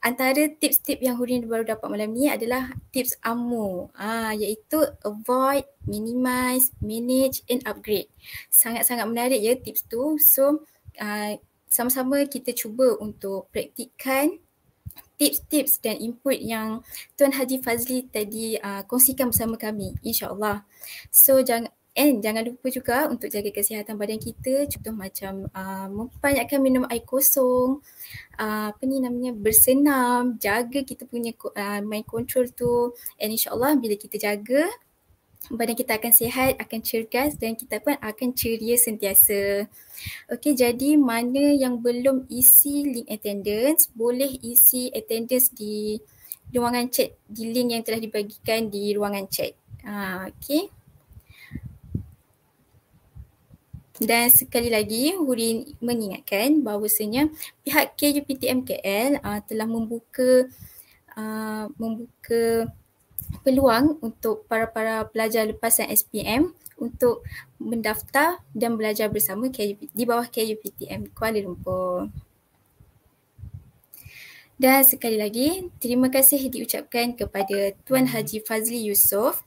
antara tips-tips yang Hurin baru dapat malam ni adalah tips AMU ah uh, iaitu avoid, minimize, manage and upgrade. Sangat-sangat menarik ya tips tu. So uh, sama-sama kita cuba untuk praktikkan tips-tips dan input yang Tuan Haji Fazli tadi uh, kongsikan bersama kami insyaAllah. So jangan And jangan lupa juga untuk jaga kesihatan badan kita contoh macam uh, memperbanyakkan minum air kosong uh, apa ni namanya bersenam jaga kita punya uh, mind control tu and insyaallah bila kita jaga badan kita akan sihat, akan cergas dan kita pun akan ceria sentiasa. Okey, jadi mana yang belum isi link attendance, boleh isi attendance di ruangan chat, di link yang telah dibagikan di ruangan chat. Ha, Okey. Dan sekali lagi, Huri mengingatkan bahawasanya pihak KUPTMKL uh, ah, telah membuka uh, membuka peluang untuk para-para pelajar lepasan SPM untuk mendaftar dan belajar bersama KUP, di bawah KUPTM Kuala Lumpur. Dan sekali lagi, terima kasih diucapkan kepada Tuan Haji Fazli Yusof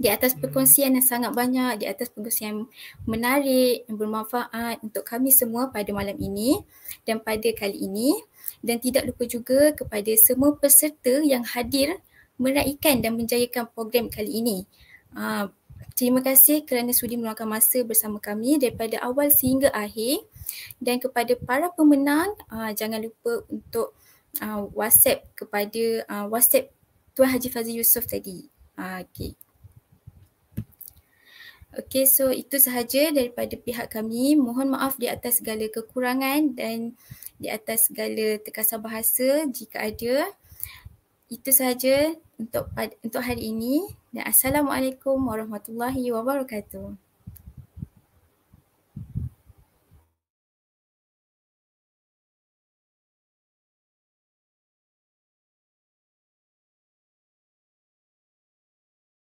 di atas perkongsian yang sangat banyak, di atas perkongsian yang menarik, yang bermanfaat untuk kami semua pada malam ini dan pada kali ini. Dan tidak lupa juga kepada semua peserta yang hadir Menaikkan dan menjayakan program kali ini. Uh, terima kasih kerana sudi meluangkan masa bersama kami daripada awal sehingga akhir dan kepada para pemenang uh, jangan lupa untuk uh, WhatsApp kepada uh, WhatsApp Tuan Haji Fazil Yusof tadi. Uh, okay. Okay, so itu sahaja daripada pihak kami. Mohon maaf di atas segala kekurangan dan di atas segala terkasar bahasa jika ada itu sahaja untuk untuk hari ini dan assalamualaikum warahmatullahi wabarakatuh